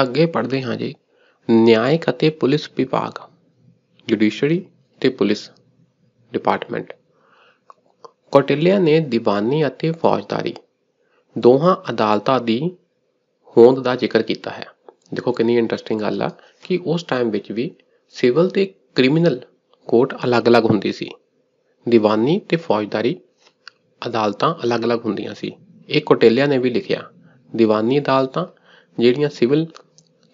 ਅੱਗੇ ਪੜ੍ਹਦੇ ਹਾਂ ਜੀ ਨਿਆਇਕ ਅਤੇ ਪੁਲਿਸ ਵਿਭਾਗ ਜੁਡੀਸ਼ਰੀ ਤੇ ਪੁਲਿਸ ਡਿਪਾਰਟਮੈਂਟ ਕੋਟਿਲਿਆ ਨੇ ਦੀਵਾਨੀ ਅਤੇ ਫੌਜਦਾਰੀ ਦੋਹਾਂ ਅਦਾਲਤਾਂ ਦੀ ਹੋਂਦ ਦਾ ਜ਼ਿਕਰ ਕੀਤਾ ਹੈ ਦੇਖੋ ਕਿੰਨੀ ਇੰਟਰਸਟਿੰਗ ਗੱਲ ਆ ਕਿ ਉਸ ਟਾਈਮ ਵਿੱਚ ਵੀ ਸਿਵਲ ਤੇ ਕ੍ਰਿਮੀਨਲ ਕੋਰਟ ਅਲੱਗ-ਅਲੱਗ ਹੁੰਦੀ ਸੀ ਦੀਵਾਨੀ ਤੇ ਫੌਜਦਾਰੀ ਅਦਾਲਤਾਂ ਅਲੱਗ-ਅਲੱਗ ਹੁੰਦੀਆਂ ਸੀ ਇਹ ਕੋਟਿਲਿਆ ਨੇ ਵੀ ਲਿਖਿਆ ਦੀਵਾਨੀ ਅਦਾਲਤਾਂ ਜਿਹੜੀਆਂ ਸਿਵਲ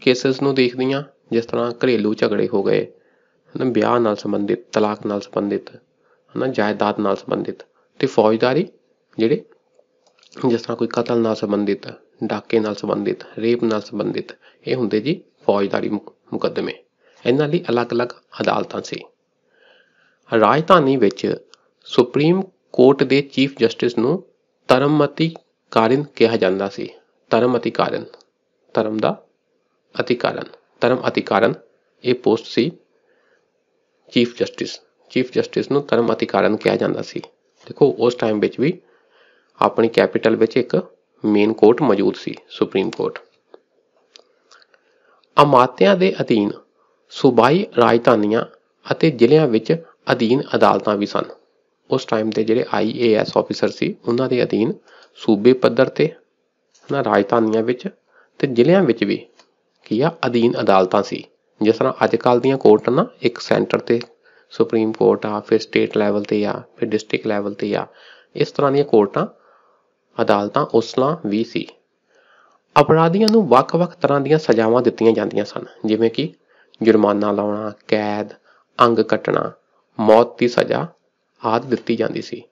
ਕੇਸਸ ਨੂੰ ਦੇਖਦੇ ਹਾਂ ਜਿਸ ਤਰ੍ਹਾਂ ਘਰੇਲੂ ਝਗੜੇ ਹੋ ਗਏ ਹਨਾ ਵਿਆਹ ਨਾਲ ਸੰਬੰਧਿਤ ਤਲਾਕ ਨਾਲ ਸੰਬੰਧਿਤ ਹਨਾ ਜਾਇਦਾਦ ਨਾਲ ਸੰਬੰਧਿਤ ਤੇ ਫੌਜਦਾਰੀ ਜਿਹੜੇ ਜਿਸ ਤਰ੍ਹਾਂ ਕੋਈ ਕਤਲ ਨਾਲ ਸੰਬੰਧਿਤ ਡਾਕੇ ਨਾਲ ਸੰਬੰਧਿਤ ਰੇਪ ਨਾਲ ਸੰਬੰਧਿਤ ਇਹ ਹੁੰਦੇ ਜੀ ਫੌਜਦਾਰੀ ਮੁਕੱਦਮੇ ਇਹਨਾਂ ਲਈ ਅਲੱਗ-ਅਲੱਗ ਅਦਾਲਤਾਂ ਸੀ ਰਾਜਧਾਨੀ ਵਿੱਚ ਸੁਪਰੀਮ ਕੋਰਟ ਦੇ ਚੀਫ ਜਸਟਿਸ ਨੂੰ ਧਰਮ ਕਾਰਨ ਕਿਹਾ ਜਾਂਦਾ ਸੀ ਧਰਮ ਕਾਰਨ ਧਰਮ ਦਾ ਅਧਿਕਾਰਨ ਧਰਮ ਅਧਿਕਾਰਨ ਇਹ ਪੋਸਟ ਸੀ ਚੀਫ ਜਸਟਿਸ ਚੀਫ ਜਸਟਿਸ ਨੂੰ ਧਰਮ ਅਧਿਕਾਰਨ ਕਿਹਾ ਜਾਂਦਾ ਸੀ ਦੇਖੋ ਉਸ ਟਾਈਮ ਵਿੱਚ ਵੀ ਆਪਣੀ ਕੈਪੀਟਲ ਵਿੱਚ ਇੱਕ ਮੇਨ ਕੋਰਟ ਮੌਜੂਦ ਸੀ ਸੁਪਰੀਮ ਕੋਰਟ ਅਮਾਤਿਆਂ ਦੇ ਅਧੀਨ ਸੂਬਾਈ ਰਾਜਧਾਨੀਆਂ ਅਤੇ ਜ਼ਿਲ੍ਹਿਆਂ ਵਿੱਚ ਅਧੀਨ ਅਦਾਲਤਾਂ ਵੀ ਸਨ ਉਸ ਟਾਈਮ ਦੇ ਜਿਹੜੇ ਆਈਏਐਸ ਆਫੀਸਰ ਸੀ ਉਹਨਾਂ ਦੇ ਅਧੀਨ ਸੂਬੇ ਪੱਧਰ ਤੇ ਨਾ ਰਾਜਧਾਨੀਆਂ ਵਿੱਚ ਤੇ ਜ਼ਿਲ੍ਹਿਆਂ ਵਿੱਚ ਵੀ ਕੀ ਆ ਅਧੀਨ ਅਦਾਲਤਾਂ ਸੀ ਜਿਸ ਤਰ੍ਹਾਂ ਅੱਜ ਕੱਲ ਦੀਆਂ ਕੋਰਟਾਂ ਨਾ ਇੱਕ ਸੈਂਟਰ ਤੇ ਸੁਪਰੀਮ ਕੋਰਟ ਆ ਫਿਰ ਸਟੇਟ ਲੈਵਲ ਤੇ ਆ ਫਿਰ ਡਿਸਟ੍ਰਿਕਟ ਲੈਵਲ ਤੇ ਆ ਇਸ ਤਰ੍ਹਾਂ ਦੀਆਂ ਕੋਰਟਾਂ ਅਦਾਲਤਾਂ ਉਸਲਾ ਵੀ ਸੀ ਅਪਰਾਧੀਆਂ ਨੂੰ ਵੱਖ-ਵੱਖ ਤਰ੍ਹਾਂ ਦੀਆਂ ਸਜ਼ਾਵਾਂ ਦਿੱਤੀਆਂ ਜਾਂਦੀਆਂ ਸਨ ਜਿਵੇਂ ਕਿ ਜੁਰਮਾਨਾ ਲਾਉਣਾ ਕੈਦ ਅੰਗ ਕੱਟਣਾ ਮੌਤ ਦੀ ਸਜ਼ਾ ਆਦਿ ਦਿੱਤੀ ਜਾਂਦੀ ਸੀ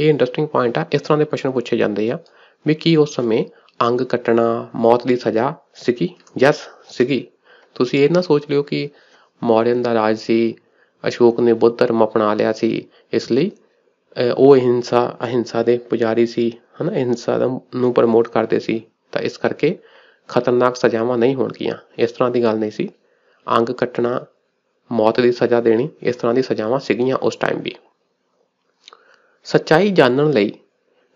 ਇਹ ਇੰਟਰਸਟਿੰਗ ਪੁਆਇੰਟ ਆ ਇਸ ਤਰ੍ਹਾਂ ਦੇ ਪ੍ਰਸ਼ਨ ਪੁੱਛੇ ਜਾਂਦੇ ਆ ਵੀ ਕੀ ਉਸ ਸਮੇਂ ਅੰਗ ਕੱਟਣਾ ਮੌਤ ਦੀ ਸਜ਼ਾ ਸੀਗੀ ਯੈਸ ਸੀਗੀ ਤੁਸੀਂ ਇਹ ਨਾ ਸੋਚ ਲਿਓ ਕਿ ਮੌਰੀਅਨ ਦਾ ਰਾਜ ਸੀ ਅਸ਼ੋਕ ਨੇ ਬੁੱਧ ਧਰਮ ਅਪਣਾ ਲਿਆ ਸੀ ਇਸ ਲਈ ਉਹ ਹਿੰਸਾ ਅਹਿੰਸਾ ਦੇ ਪੁਜਾਰੀ ਸੀ ਹਨਾ ਅਹਿੰਸਾ ਨੂੰ ਪ੍ਰਮੋਟ ਕਰਦੇ ਸੀ ਤਾਂ ਇਸ ਕਰਕੇ ਖਤਰਨਾਕ ਸਜ਼ਾਵਾਂ ਨਹੀਂ ਹੋਣਗੀਆਂ ਇਸ ਤਰ੍ਹਾਂ ਦੀ ਗੱਲ ਨਹੀਂ ਸੀ ਅੰਗ ਕੱਟਣਾ ਮੌਤ ਦੀ ਸਜ਼ਾ ਦੇਣੀ ਇਸ ਤਰ੍ਹਾਂ ਦੀ ਸਜ਼ਾਵਾਂ ਸੀਗੀਆਂ ਉਸ ਟਾਈਮ ਵੀ ਸੱਚਾਈ ਜਾਣਨ ਲਈ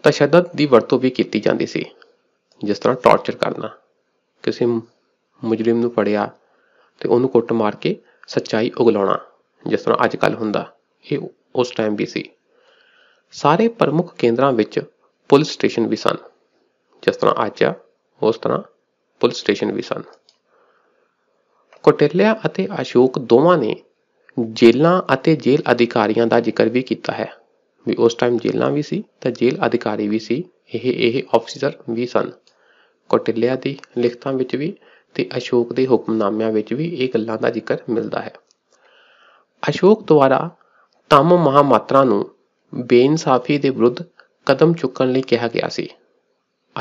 ਤਸ਼ੱਦਦ ਦੀ ਵਰਤੋਂ ਵੀ ਕੀਤੀ ਜਾਂਦੀ ਸੀ ਜਿਸ ਤਰ੍ਹਾਂ ਟੌਰਚਰ ਕਰਨਾ ਕਿਸੇ ਮੁਜਰਮ ਨੂੰ ਫੜਿਆ ਤੇ ਉਹਨੂੰ ਕੁੱਟ ਮਾਰ ਕੇ ਸੱਚਾਈ ਉਗਲਾਉਣਾ ਜਿਸ ਤਰ੍ਹਾਂ ਅੱਜ ਕੱਲ ਹੁੰਦਾ ਇਹ ਉਸ ਟਾਈਮ ਵੀ ਸੀ ਸਾਰੇ ਪ੍ਰਮੁੱਖ ਕੇਂਦਰਾਂ ਵਿੱਚ ਪੁਲਿਸ ਸਟੇਸ਼ਨ ਵੀ ਸਨ ਜਿਸ ਤਰ੍ਹਾਂ ਅੱਜ ਆ ਉਸ ਤਰ੍ਹਾਂ ਪੁਲਿਸ ਸਟੇਸ਼ਨ ਵੀ ਸਨ ਕੋਟੇਲਿਆ ਅਤੇ ਅਸ਼ੋਕ ਦੋਵਾਂ ਨੇ ਜੇਲਾਂ ਅਤੇ ਜੇਲ੍ਹ ਅਧਿਕਾਰੀਆਂ ਦਾ ਜ਼ਿਕਰ ਵੀ ਕੀਤਾ ਹੈ ਵੀ ਉਸ ਟਾਈਮ ਜੇਲਾਂ ਵੀ ਸੀ ਤਾਂ ਜੇਲ੍ਹ ਅਧਿਕਾਰੀ ਵੀ ਸੀ ਇਹ ਇਹ ਆਫੀਸਰ ਵੀ ਸਨ ਕੌਟਿਲਿਆ ਦੀ ਲਿਖਤਾਂ ਵਿੱਚ ਵੀ ਤੇ ਅਸ਼ੋਕ ਦੇ ਹੁਕਮਨਾਮਿਆਂ ਵਿੱਚ ਵੀ ਇਹ ਗੱਲਾਂ ਦਾ ਜ਼ਿਕਰ ਮਿਲਦਾ ਹੈ ਅਸ਼ੋਕ ਦੁਆਰਾ ਤਮ ਮਹਾਮਾਤਰਾ ਨੂੰ ਬੇਇਨਸਾਫੀ ਦੇ ਵਿਰੁੱਧ ਕਦਮ ਚੁੱਕਣ ਲਈ ਕਿਹਾ ਗਿਆ ਸੀ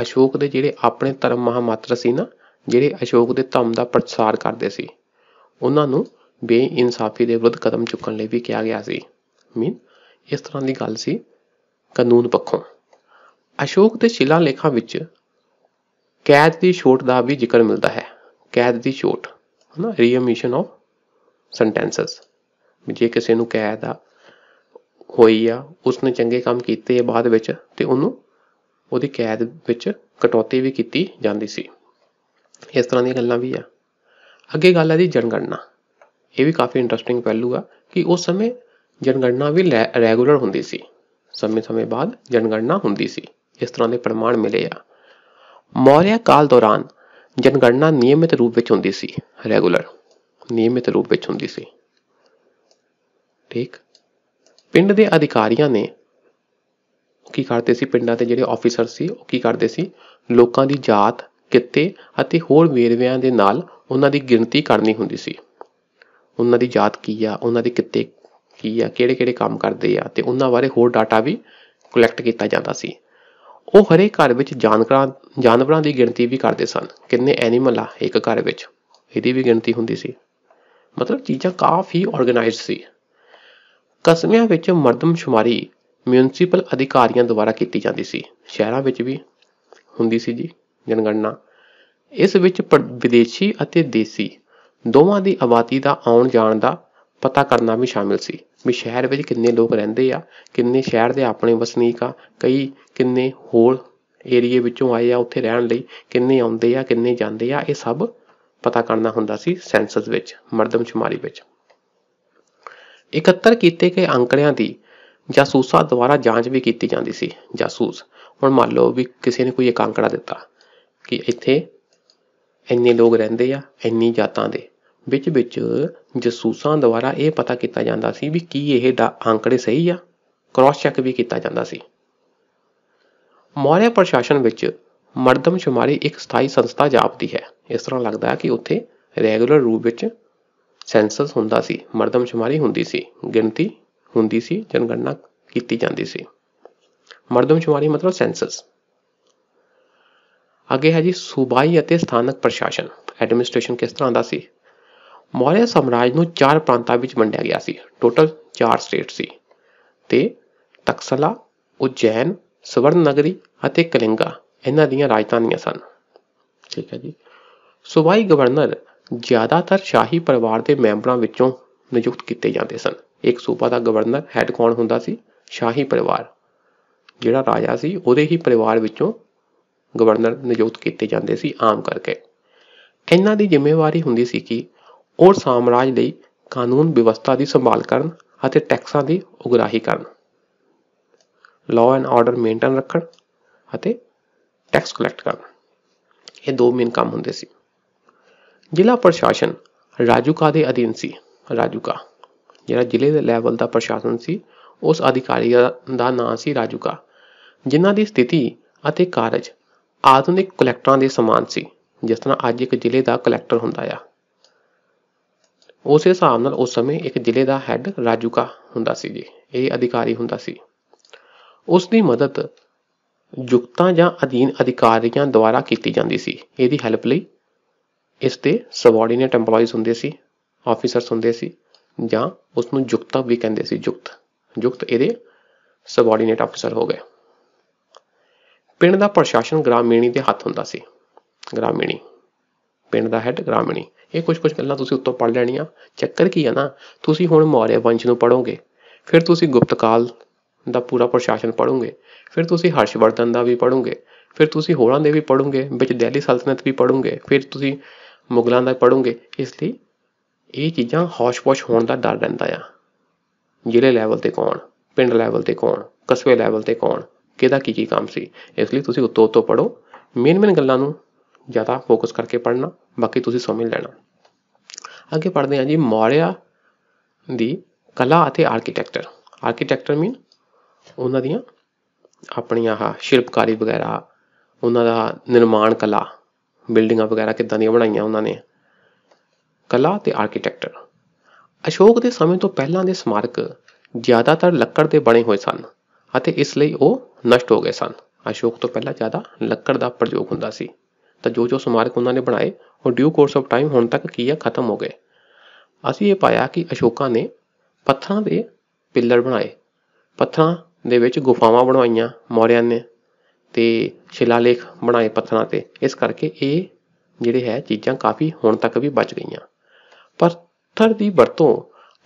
ਅਸ਼ੋਕ ਦੇ ਜਿਹੜੇ ਆਪਣੇ ਧਰਮ ਮਹਾਮਾਤਰ ਸੀ ਨਾ ਜਿਹੜੇ ਅਸ਼ੋਕ ਦੇ ਧੰਮ ਦਾ ਪ੍ਰਚਾਰ ਕਰਦੇ ਸੀ ਉਹਨਾਂ ਨੂੰ ਬੇਇਨਸਾਫੀ ਦੇ ਵਿਰੁੱਧ ਕਦਮ ਚੁੱਕਣ ਲਈ ਵੀ ਕਿਹਾ ਗਿਆ ਸੀ ਮੀਨ ਇਸ ਤਰ੍ਹਾਂ ਦੀ ਗੱਲ ਸੀ ਕਾਨੂੰਨ ਪੱਖੋਂ ਅਸ਼ੋਕ ਦੇ ਸ਼ਿਲਾ ਲੇਖਾਂ ਵਿੱਚ ਕੈਦ ਦੀ ਛੋਟ ਦਾ ਵੀ ਜ਼ਿਕਰ ਮਿਲਦਾ ਹੈ ਕੈਦ ਦੀ ਛੋਟ ਹਨਾ ਰੀਅਮਿਸ਼ਨ ਆਫ ਸੈਂਟੈਂਸਸ ਜੇ ਕਿਸੇ ਨੂੰ ਕੈਦ ਆ ਹੋਈ ਆ ਉਸਨੇ ਚੰਗੇ ਕੰਮ ਕੀਤੇ ਆ ਬਾਅਦ ਵਿੱਚ ਤੇ ਉਹਨੂੰ ਉਹਦੀ ਕੈਦ ਵਿੱਚ ਕਟੌਤੀ ਵੀ ਕੀਤੀ ਜਾਂਦੀ ਸੀ ਇਸ ਤਰ੍ਹਾਂ ਦੀਆਂ ਗੱਲਾਂ ਵੀ ਆ ਅੱਗੇ ਗੱਲ ਆ ਦੀ ਜਨਗਣਨਾ ਇਹ ਵੀ ਕਾਫੀ ਇੰਟਰਸਟਿੰਗ ਪਹਿਲੂ ਆ ਕਿ ਉਸ ਸਮੇਂ ਜਨਗਣਨਾ ਵੀ ਰੈਗੂਲਰ ਹੁੰਦੀ ਸੀ ਸਮੇਂ-ਸਮੇਂ ਬਾਅਦ ਜਨਗਣਨਾ ਹੁੰਦੀ ਸੀ ਇਸ ਤਰ੍ਹਾਂ ਦੇ ਪ੍ਰਮਾਣ ਮਿਲੇ ਆ ਮੌਰੀਆ ਕਾਲ ਦੌਰਾਨ ਜਨਗਣਨਾ ਨਿਯਮਿਤ ਰੂਪ ਵਿੱਚ ਹੁੰਦੀ ਸੀ ਰੈਗੂਲਰ ਨਿਯਮਿਤ ਰੂਪ ਵਿੱਚ ਹੁੰਦੀ ਸੀ ਠੀਕ ਪਿੰਡ ਦੇ ਅਧਿਕਾਰੀਆਂ ਨੇ ਕੀ ਕਰਦੇ ਸੀ ਪਿੰਡਾਂ ਦੇ ਜਿਹੜੇ ਆਫੀਸਰ ਸੀ ਉਹ ਕੀ ਕਰਦੇ ਸੀ ਲੋਕਾਂ ਦੀ ਜਾਤ ਕਿੱਤੇ ਅਤੇ ਹੋਰ ਵੇਰਵਿਆਂ ਦੇ ਨਾਲ ਉਹਨਾਂ ਦੀ ਗਿਣਤੀ ਕਰਨੀ ਹੁੰਦੀ ਸੀ ਉਹਨਾਂ ਦੀ ਜਾਤ ਕੀ ਆ ਉਹਨਾਂ ਦੇ ਕਿੱਤੇ ਕੀ ਆ ਕਿਹੜੇ-ਕਿਹੜੇ ਕੰਮ ਕਰਦੇ ਆ ਤੇ ਉਹਨਾਂ ਬਾਰੇ ਹੋਰ ਡਾਟਾ ਵੀ ਕਲੈਕਟ ਕੀਤਾ ਜਾਂਦਾ ਸੀ ਉਹ ਹਰੇਕ ਘਰ ਵਿੱਚ ਜਾਨਵਰਾਂ ਜਾਨਵਰਾਂ ਦੀ ਗਿਣਤੀ ਵੀ ਕਰਦੇ ਸਨ ਕਿੰਨੇ ਐਨੀਮਲ ਆ ਇੱਕ ਘਰ ਵਿੱਚ ਇਹਦੀ ਵੀ ਗਿਣਤੀ ਹੁੰਦੀ ਸੀ ਮਤਲਬ ਚੀਜ਼ਾਂ ਕਾਫੀ ਆਰਗੇਨਾਈਜ਼ਡ ਸੀ ਕਸਮਿਆਂ ਵਿੱਚ ਮਰਦਮ ਸ਼ੁਮਾਰੀ ਮਿਊਨਿਸਪਲ ਅਧਿਕਾਰੀਆਂ ਦੁਆਰਾ ਕੀਤੀ ਜਾਂਦੀ ਸੀ ਸ਼ਹਿਰਾਂ ਵਿੱਚ ਵੀ ਹੁੰਦੀ ਸੀ ਜੀ ਜਨਗਣਨਾ ਇਸ ਵਿੱਚ ਵਿਦੇਸ਼ੀ ਅਤੇ ਦੇਸੀ ਦੋਵਾਂ ਦੀ ਆਬਾਦੀ ਦਾ ਆਉਣ ਜਾਣ ਦਾ ਪਤਾ ਕਰਨਾ ਵੀ ਸ਼ਾਮਿਲ ਸੀ ਵੀ ਸ਼ਹਿਰ ਵਿੱਚ ਕਿੰਨੇ ਲੋਕ ਰਹਿੰਦੇ ਆ ਕਿੰਨੇ ਸ਼ਹਿਰ ਦੇ ਆਪਣੇ ਵਸਨੀਕ ਆ ਕਈ ਕਿੰਨੇ ਹੋਰ ਏਰੀਏ ਵਿੱਚੋਂ ਆਏ ਆ ਉੱਥੇ ਰਹਿਣ ਲਈ ਕਿੰਨੇ ਆਉਂਦੇ ਆ ਕਿੰਨੇ ਜਾਂਦੇ ਆ ਇਹ ਸਭ ਪਤਾ ਕਰਨਾ ਹੁੰਦਾ ਸੀ ਸੈਂਸਸ ਵਿੱਚ ਮਰਦਮਸ਼ੁਮਾਰੀ ਵਿੱਚ ਇਕੱਤਰ ਕੀਤੇ ਗਏ ਅੰਕੜਿਆਂ ਦੀ ਜਾਸੂਸਾਂ ਦੁਆਰਾ ਜਾਂਚ ਵੀ ਕੀਤੀ ਜਾਂਦੀ ਸੀ ਜਾਸੂਸ ਹੁਣ ਮੰਨ ਲਓ ਵੀ ਕਿਸੇ ਨੇ ਕੋਈ ਇੱਕ ਅੰਕੜਾ ਦਿੱਤਾ ਕਿ ਇੱਥੇ ਇੰਨੇ ਲੋਕ ਰਹਿੰਦੇ ਆ ਇੰਨੀ ਜਾਤਾਂ ਦੇ ਵਿੱਚ ਵਿੱਚ ਜਸੂਸਾਂ ਦੁਆਰਾ ਇਹ ਪਤਾ ਕੀਤਾ ਜਾਂਦਾ ਸੀ ਵੀ ਕੀ ਇਹ ਦਾ ਅੰਕੜੇ ਸਹੀ ਆ ਕ੍ਰਾਸ ਚੈੱਕ ਵੀ ਕੀਤਾ ਜਾਂਦਾ ਸੀ ਮੌਰੀਆ ਪ੍ਰਸ਼ਾਸਨ ਵਿੱਚ ਮਰਦਮ ਸ਼ੁਮਾਰੀ ਇੱਕ ਸਥਾਈ ਸੰਸਥਾ ਜਾਪਦੀ ਹੈ ਇਸ ਤਰ੍ਹਾਂ ਲੱਗਦਾ ਹੈ ਕਿ ਉੱਥੇ ਰੈਗੂਲਰ ਰੂਪ ਵਿੱਚ ਸੈਂਸਸ ਹੁੰਦਾ ਸੀ ਮਰਦਮ ਸ਼ੁਮਾਰੀ ਹੁੰਦੀ ਸੀ ਗਿਣਤੀ ਹੁੰਦੀ ਸੀ ਜਨਗਣਨਾ ਕੀਤੀ ਜਾਂਦੀ ਸੀ ਮਰਦਮ ਸ਼ੁਮਾਰੀ ਮਤਲਬ ਸੈਂਸਸ ਅੱਗੇ ਹੈ ਜੀ ਸੂਬਾਈ ਅਤੇ ਸਥਾਨਕ ਪ੍ਰਸ਼ਾਸਨ ਐਡਮਿਨਿਸਟ੍ਰੇਸ਼ਨ ਕਿਸ ਤਰ੍ਹਾਂ ਦਾ ਸੀ ਮੌਰੀਆ ਸਾਮਰਾਜ ਨੂੰ ਚਾਰ ਪ੍ਰਾਂਤਾਂ ਵਿੱਚ ਵੰਡਿਆ ਗਿਆ ਸੀ ਟੋਟਲ ਚਾਰ ਸਟੇਟ ਸੀ ਤੇ ਤਕਸਲਾ ਉਜੈਨ ਸਵਰਨ ਨਗਰੀ ਅਤੇ ਕਲਿੰਗਾ ਇਹਨਾਂ ਦੀਆਂ ਰਾਜਧਾਨੀਆਂ ਸਨ ਠੀਕ ਹੈ ਜੀ ਸੂਬਾਈ ਗਵਰਨਰ ਜ਼ਿਆਦਾਤਰ ਸ਼ਾਹੀ ਪਰਿਵਾਰ ਦੇ ਮੈਂਬਰਾਂ ਵਿੱਚੋਂ ਨਿਯੁਕਤ ਕੀਤੇ ਜਾਂਦੇ ਸਨ ਇੱਕ ਸੂਬਾ ਦਾ ਗਵਰਨਰ ਹੈਡ ਕੌਣ ਹੁੰਦਾ ਸੀ ਸ਼ਾਹੀ ਪਰਿਵਾਰ ਜਿਹੜਾ ਰਾਜਾ ਸੀ ਉਹਦੇ ਹੀ ਪਰਿਵਾਰ ਵਿੱਚੋਂ ਗਵਰਨਰ ਨਿਯੁਕਤ ਕੀਤੇ ਜਾਂਦੇ ਸੀ ਆਮ ਕਰਕੇ ਇਹਨਾਂ ਦੀ ਜ਼ਿੰਮੇਵਾਰੀ ਹੁੰਦੀ ਸੀ ਕਿ ਔਰ ਸਾਮਰਾਜ ਲਈ ਕਾਨੂੰਨ ਵਿਵਸਥਾ ਦੀ ਸੰਭਾਲ ਕਰਨ ਅਤੇ ਟੈਕਸਾਂ ਦੀ ਉਗਰਾਹੀ ਕਰਨ ਲਾਅ ਐਂਡ ਆਰਡਰ ਮੇਨਟੇਨ ਰੱਖਣ ਅਤੇ ਟੈਕਸ ਕਲੈਕਟ ਕਰਨਾ ਇਹ ਦੋ ਮੇਨ ਕੰਮ ਹੁੰਦੇ ਸੀ ਜ਼ਿਲ੍ਹਾ ਪ੍ਰਸ਼ਾਸਨ ਰਾਜੂਕਾ ਦੇ ਅਧੀਨ ਸੀ ਰਾਜੂਕਾ ਜਿਹੜਾ ਜ਼ਿਲ੍ਹੇ ਦੇ ਲੈਵਲ ਦਾ ਪ੍ਰਸ਼ਾਸਨ ਸੀ ਉਸ ਅਧਿਕਾਰੀ ਦਾ ਨਾਮ ਸੀ ਰਾਜੂਕਾ ਜਿਨ੍ਹਾਂ ਦੀ ਸਥਿਤੀ ਅਤੇ ਕਾਰਜ ਆਧੁਨਿਕ ਕਲੈਕਟਰਾਂ ਦੇ ਸਮਾਨ ਸੀ ਜਿਸ ਤਰ੍ਹਾਂ ਅੱਜ ਇੱਕ ਜ਼ਿਲ੍ਹੇ ਦਾ ਕਲੈਕਟਰ ਹੁੰਦਾ ਆ ਉਸੇ ਹਿਸਾਬ ਨਾਲ ਉਸ ਸਮੇਂ ਇੱਕ ਜ਼ਿਲ੍ਹੇ ਦਾ ਹੈੱਡ ਰਾਜੂਕਾ ਹੁੰਦਾ ਸੀ ਜੀ ਇਹ ਅਧਿਕਾਰੀ ਹੁੰਦਾ ਸੀ ਉਸ ਦੀ ਮਦਦ ਯੁਕਤਾਂ ਜਾਂ ਅਧੀਨ ਅਧਿਕਾਰੀਆਂ ਦੁਆਰਾ ਕੀਤੀ ਜਾਂਦੀ ਸੀ ਇਹਦੀ ਹੈਲਪ ਲਈ ਇਸ ਤੇ ਸਬਆਰਡੀਨੇਟ EMPLOYEES ਹੁੰਦੇ ਸੀ ਆਫੀਸਰਸ ਹੁੰਦੇ ਸੀ ਜਾਂ ਉਸ ਨੂੰ ਯੁਕਤਾ ਵੀ ਕਹਿੰਦੇ ਸੀ ਯੁਕਤ ਯੁਕਤ ਇਹਦੇ ਸਬਆਰਡੀਨੇਟ ਆਫੀਸਰ ਹੋ ਗਏ ਪਿੰਡ ਦਾ ਪ੍ਰਸ਼ਾਸਨ ਗ੍ਰਾਮੀਣੀ ਦੇ ਹੱਥ ਹੁੰਦਾ ਸੀ ਗ੍ਰਾਮੀਣੀ ਪਿੰਡ ਦਾ ਹੈੱਡ ਗ੍ਰਾਮੀਣੀ ਇਹ ਕੁਝ ਕੁਝ ਗੱਲਾਂ ਤੁਸੀਂ ਉੱਤੋਂ ਪੜ੍ਹ ਲੈਣੀਆਂ ਚੱਕਰ ਕੀ ਹੈ ਨਾ ਤੁਸੀਂ ਹੁਣ ਮੌਰੀਆ ਵੰਸ਼ ਨੂੰ ਪੜੋਗੇ ਫਿਰ ਤੁਸੀਂ ਗੁਪਤ ਕਾਲ ਦਾ ਪੂਰਾ ਪ੍ਰਸ਼ਾਸਨ ਪੜੋਗੇ ਫਿਰ ਤੁਸੀਂ ਹਰਸ਼ਵਰਧਨ ਦਾ ਵੀ ਪੜੋਗੇ ਫਿਰ ਤੁਸੀਂ ਹੋਰਾਂ ਦੇ ਵੀ ਪੜੋਗੇ ਵਿੱਚ ਦਿੱਲੀ ਸਲਤਨਤ ਵੀ ਪੜੋਗੇ ਫਿਰ ਤੁਸੀਂ ਮੁਗਲਾਂ ਦਾ ਪੜੋਗੇ ਇਸ ਲਈ ਇਹ ਚੀਜ਼ਾਂ ਹੌਸ਼-ਪੌਸ਼ ਹੋਣ ਦਾ ਡਰ ਰਹਿੰਦਾ ਆ ਜ਼ਿਲ੍ਹੇ ਲੈਵਲ ਤੇ ਕੌਣ ਪਿੰਡ ਲੈਵਲ ਤੇ ਕੌਣ ਕਸਬੇ ਲੈਵਲ ਤੇ ਕੌਣ ਕਿਹਦਾ ਕੀ ਕੀ ਕੰਮ ਸੀ ਇਸ ਲਈ ਤੁਸੀਂ ਉੱਤੋਂ ਉੱਤੋਂ ਪੜੋ ਮੇਨ ਮੇਨ ਗੱਲਾਂ ਨੂੰ ਜ਼ਿਆਦਾ ਫੋਕਸ ਕਰਕੇ ਪੜ੍ਹਨਾ ਬਾਕੀ ਤੁਸੀਂ ਸਮਝ ਲੈਣਾ ਅੱਗੇ ਪੜ੍ਹਦੇ ਹਾਂ ਜੀ ਮੌਰਿਆ ਦੀ ਕਲਾ ਅਤੇ ਆਰਕੀਟੈਕਚਰ ਆਰਕੀਟੈਕਚਰ ਮੀਨ ਉਹਨਾਂ ਦੀਆਂ ਆਪਣੀਆਂ ਆਹ ਸ਼ਿਲਪਕਾਰੀ ਵਗੈਰਾ ਉਹਨਾਂ ਦਾ ਨਿਰਮਾਣ ਕਲਾ ਬਿਲਡਿੰਗਾਂ ਵਗੈਰਾ ਕਿੱਦਾਂ ਦੀਆਂ ਬਣਾਈਆਂ ਉਹਨਾਂ ਨੇ ਕਲਾ ਤੇ ਆਰਕੀਟੈਕਚਰ ਅਸ਼ੋਕ ਦੇ ਸਮੇਂ ਤੋਂ ਪਹਿਲਾਂ ਦੇ ਸਮਾਰਕ ਜ਼ਿਆਦਾਤਰ ਲੱਕੜ ਦੇ ਬਣੇ ਹੋਏ ਸਨ ਅਤੇ ਇਸ ਲਈ ਉਹ ਨਸ਼ਟ ਹੋ ਗਏ ਸਨ ਅਸ਼ੋਕ ਤੋਂ ਪਹਿਲਾਂ ਜ਼ਿਆਦਾ ਲੱਕੜ ਦਾ ਪ੍ਰਯੋਗ ਹੁੰਦਾ ਸੀ ਤਾਂ ਜੋ ਜੋ ਸਮਾਰਕ ਉਹਨਾਂ ਨੇ ਬਣਾਏ ਉਹ ਡਿਊ ਕੋਰਸ ਆਫ ਟਾਈਮ ਹੁਣ ਤੱਕ ਕੀ ਆ ਖਤਮ ਹੋ ਗਏ ਅਸੀਂ ਇਹ ਪਾਇਆ ਕਿ ਅਸ਼ੋਕਾ ਨੇ ਪੱਥਰਾਂ ਦੇ ਪਿੱਲਰ ਬਣਾਏ ਪੱਥਰਾਂ ਦੇ ਵਿੱਚ ਗੁਫਾਵਾਂ ਬਣਵਾਈਆਂ ਮੌਰਿਆਂ ਨੇ ਤੇ ਸ਼ਿਲਾਲੇਖ ਬਣਾਏ ਪੱਥਰਾਂ ਤੇ ਇਸ ਕਰਕੇ ਇਹ ਜਿਹੜੇ ਹੈ ਚੀਜ਼ਾਂ ਕਾਫੀ ਹੁਣ ਤੱਕ ਵੀ ਬਚ ਗਈਆਂ ਪਰ ਪੱਥਰ ਦੀ ਵਰਤੋਂ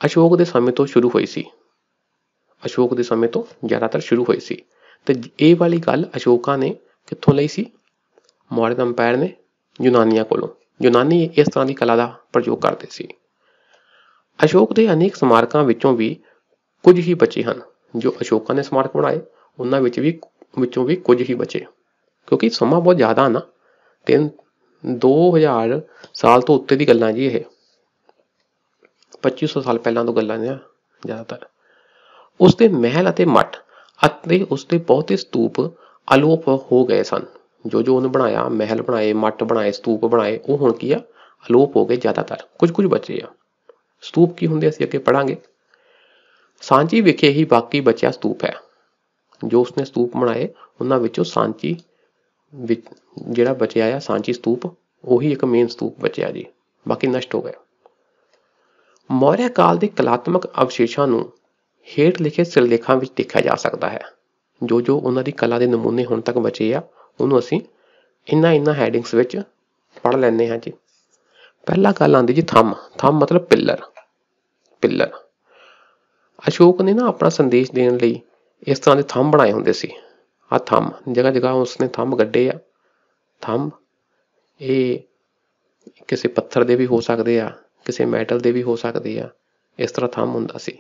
ਅਸ਼ੋਕ ਦੇ ਸਮੇਂ ਤੋਂ ਸ਼ੁਰੂ ਹੋਈ ਸੀ ਅਸ਼ੋਕ ਦੇ ਸਮੇਂ ਤੋਂ ਜ਼ਿਆਦਾਤਰ ਸ਼ੁਰੂ ਹੋਈ ਸੀ ਤੇ ਇਹ ਵਾਲੀ ਗੱਲ ਅਸ਼ੋਕਾ ਨੇ ਕਿੱਥੋਂ ਲਈ ਸੀ ਮਾਡਰਨ ਅੰਪਾਇਰ ਨੇ ਯੂਨਾਨੀਆਂ ਕੋਲੋਂ ਯੂਨਾਨੀ ਇਸ ਤਰ੍ਹਾਂ ਦੀ ਕਲਾ ਦਾ ਪ੍ਰਯੋਗ ਕਰਦੇ ਸੀ ਅਸ਼ੋਕ ਦੇ ਅਨੇਕ ਸਮਾਰਕਾਂ ਵਿੱਚੋਂ ਵੀ ਕੁਝ ਹੀ ਬਚੇ ਹਨ ਜੋ ਅਸ਼ੋਕਾ ਨੇ ਸਮਾਰਕ ਬਣਾਏ ਉਹਨਾਂ ਵਿੱਚ ਵੀ ਵਿੱਚੋਂ ਵੀ ਕੁਝ ਹੀ ਬਚੇ ਕਿਉਂਕਿ ਸਮਾਂ ਬਹੁਤ ਜ਼ਿਆਦਾ ਨਾ ਤਿੰਨ 2000 ਸਾਲ ਤੋਂ ਉੱਤੇ ਦੀ ਗੱਲਾਂ ਜੀ ਇਹ 2500 ਸਾਲ ਪਹਿਲਾਂ ਤੋਂ ਗੱਲਾਂ ਨੇ ਜ਼ਿਆਦਾਤਰ ਉਸ ਦੇ ਮਹਿਲ ਅਤੇ ਮੱਠ ਅਤੇ ਉਸ ਦੇ ਬਹੁਤੇ ਸਤੂਪ ਅਲੋਪ ਹੋ ਗਏ ਸਨ ਜੋ ਜੋ ਉਹਨੇ ਬਣਾਇਆ ਮਹਿਲ ਬਣਾਏ ਮੱਟ ਬਣਾਏ ਸਤੂਪ ਬਣਾਏ ਉਹ ਹੁਣ ਕੀ ਆ ਅਲੋਪ ਹੋ ਗਏ ਜ਼ਿਆਦਾਤਰ ਕੁਝ ਕੁਝ ਬਚੇ ਆ ਸਤੂਪ ਕੀ ਹੁੰਦੇ ਅਸੀਂ ਅੱਗੇ ਪੜਾਂਗੇ ਸਾਂਚੀ ਵਿਖੇ ਹੀ ਬਾਕੀ ਬਚਿਆ ਸਤੂਪ ਹੈ ਜੋ ਉਸਨੇ ਸਤੂਪ ਬਣਾਏ ਉਹਨਾਂ ਵਿੱਚੋਂ ਸਾਂਚੀ ਜਿਹੜਾ ਬਚਿਆ ਆ ਸਾਂਚੀ ਸਤੂਪ ਉਹੀ ਇੱਕ ਮੇਨ ਸਤੂਪ ਬਚਿਆ ਜੀ ਬਾਕੀ ਨਸ਼ਟ ਹੋ ਗਏ ਮੌਰੀਆ ਕਾਲ ਦੇ ਕਲਾਤਮਕ ਅਵਸ਼ੇਸ਼ਾਂ ਨੂੰ ਹੇਠ ਲਿਖੇ ਸਿਰਲੇਖਾਂ ਵਿੱਚ ਦੇਖਿਆ ਜਾ ਸਕਦਾ ਹੈ ਜੋ ਜੋ ਉਹਨਾਂ ਦੀ ਕਲਾ ਦੇ ਨਮੂਨੇ ਹੁਣ ਤੱਕ ਬਚੇ ਆ ਉਹਨੂੰ ਅਸੀਂ ਇੰਨਾ ਇੰਨਾ ਹੈਡਿੰਗਸ ਵਿੱਚ ਪੜ ਲੈਂਦੇ ਹਾਂ ਜੀ ਪਹਿਲਾ ਗੱਲ ਆਂਦੀ ਜੀ ਥੰਮ ਥੰਮ ਮਤਲਬ ਪਿੱਲਰ ਪਿੱਲਰ ਅਸ਼ੋਕ ਨੇ ਨਾ ਆਪਣਾ ਸੰਦੇਸ਼ ਦੇਣ ਲਈ ਇਸ ਤਰ੍ਹਾਂ ਦੇ ਥੰਮ ਬਣਾਏ ਹੁੰਦੇ ਸੀ ਆ ਥੰਮ ਜਗਾ ਜਗਾ ਉਸਨੇ ਥੰਮ ਗੱਡੇ ਆ ਥੰਮ ਇਹ ਕਿਸੇ ਪੱਥਰ ਦੇ ਵੀ ਹੋ ਸਕਦੇ ਆ ਕਿਸੇ ਮੈਟਲ ਦੇ ਵੀ ਹੋ ਸਕਦੇ ਆ ਇਸ ਤਰ੍ਹਾਂ ਥੰਮ ਹੁੰਦਾ ਸੀ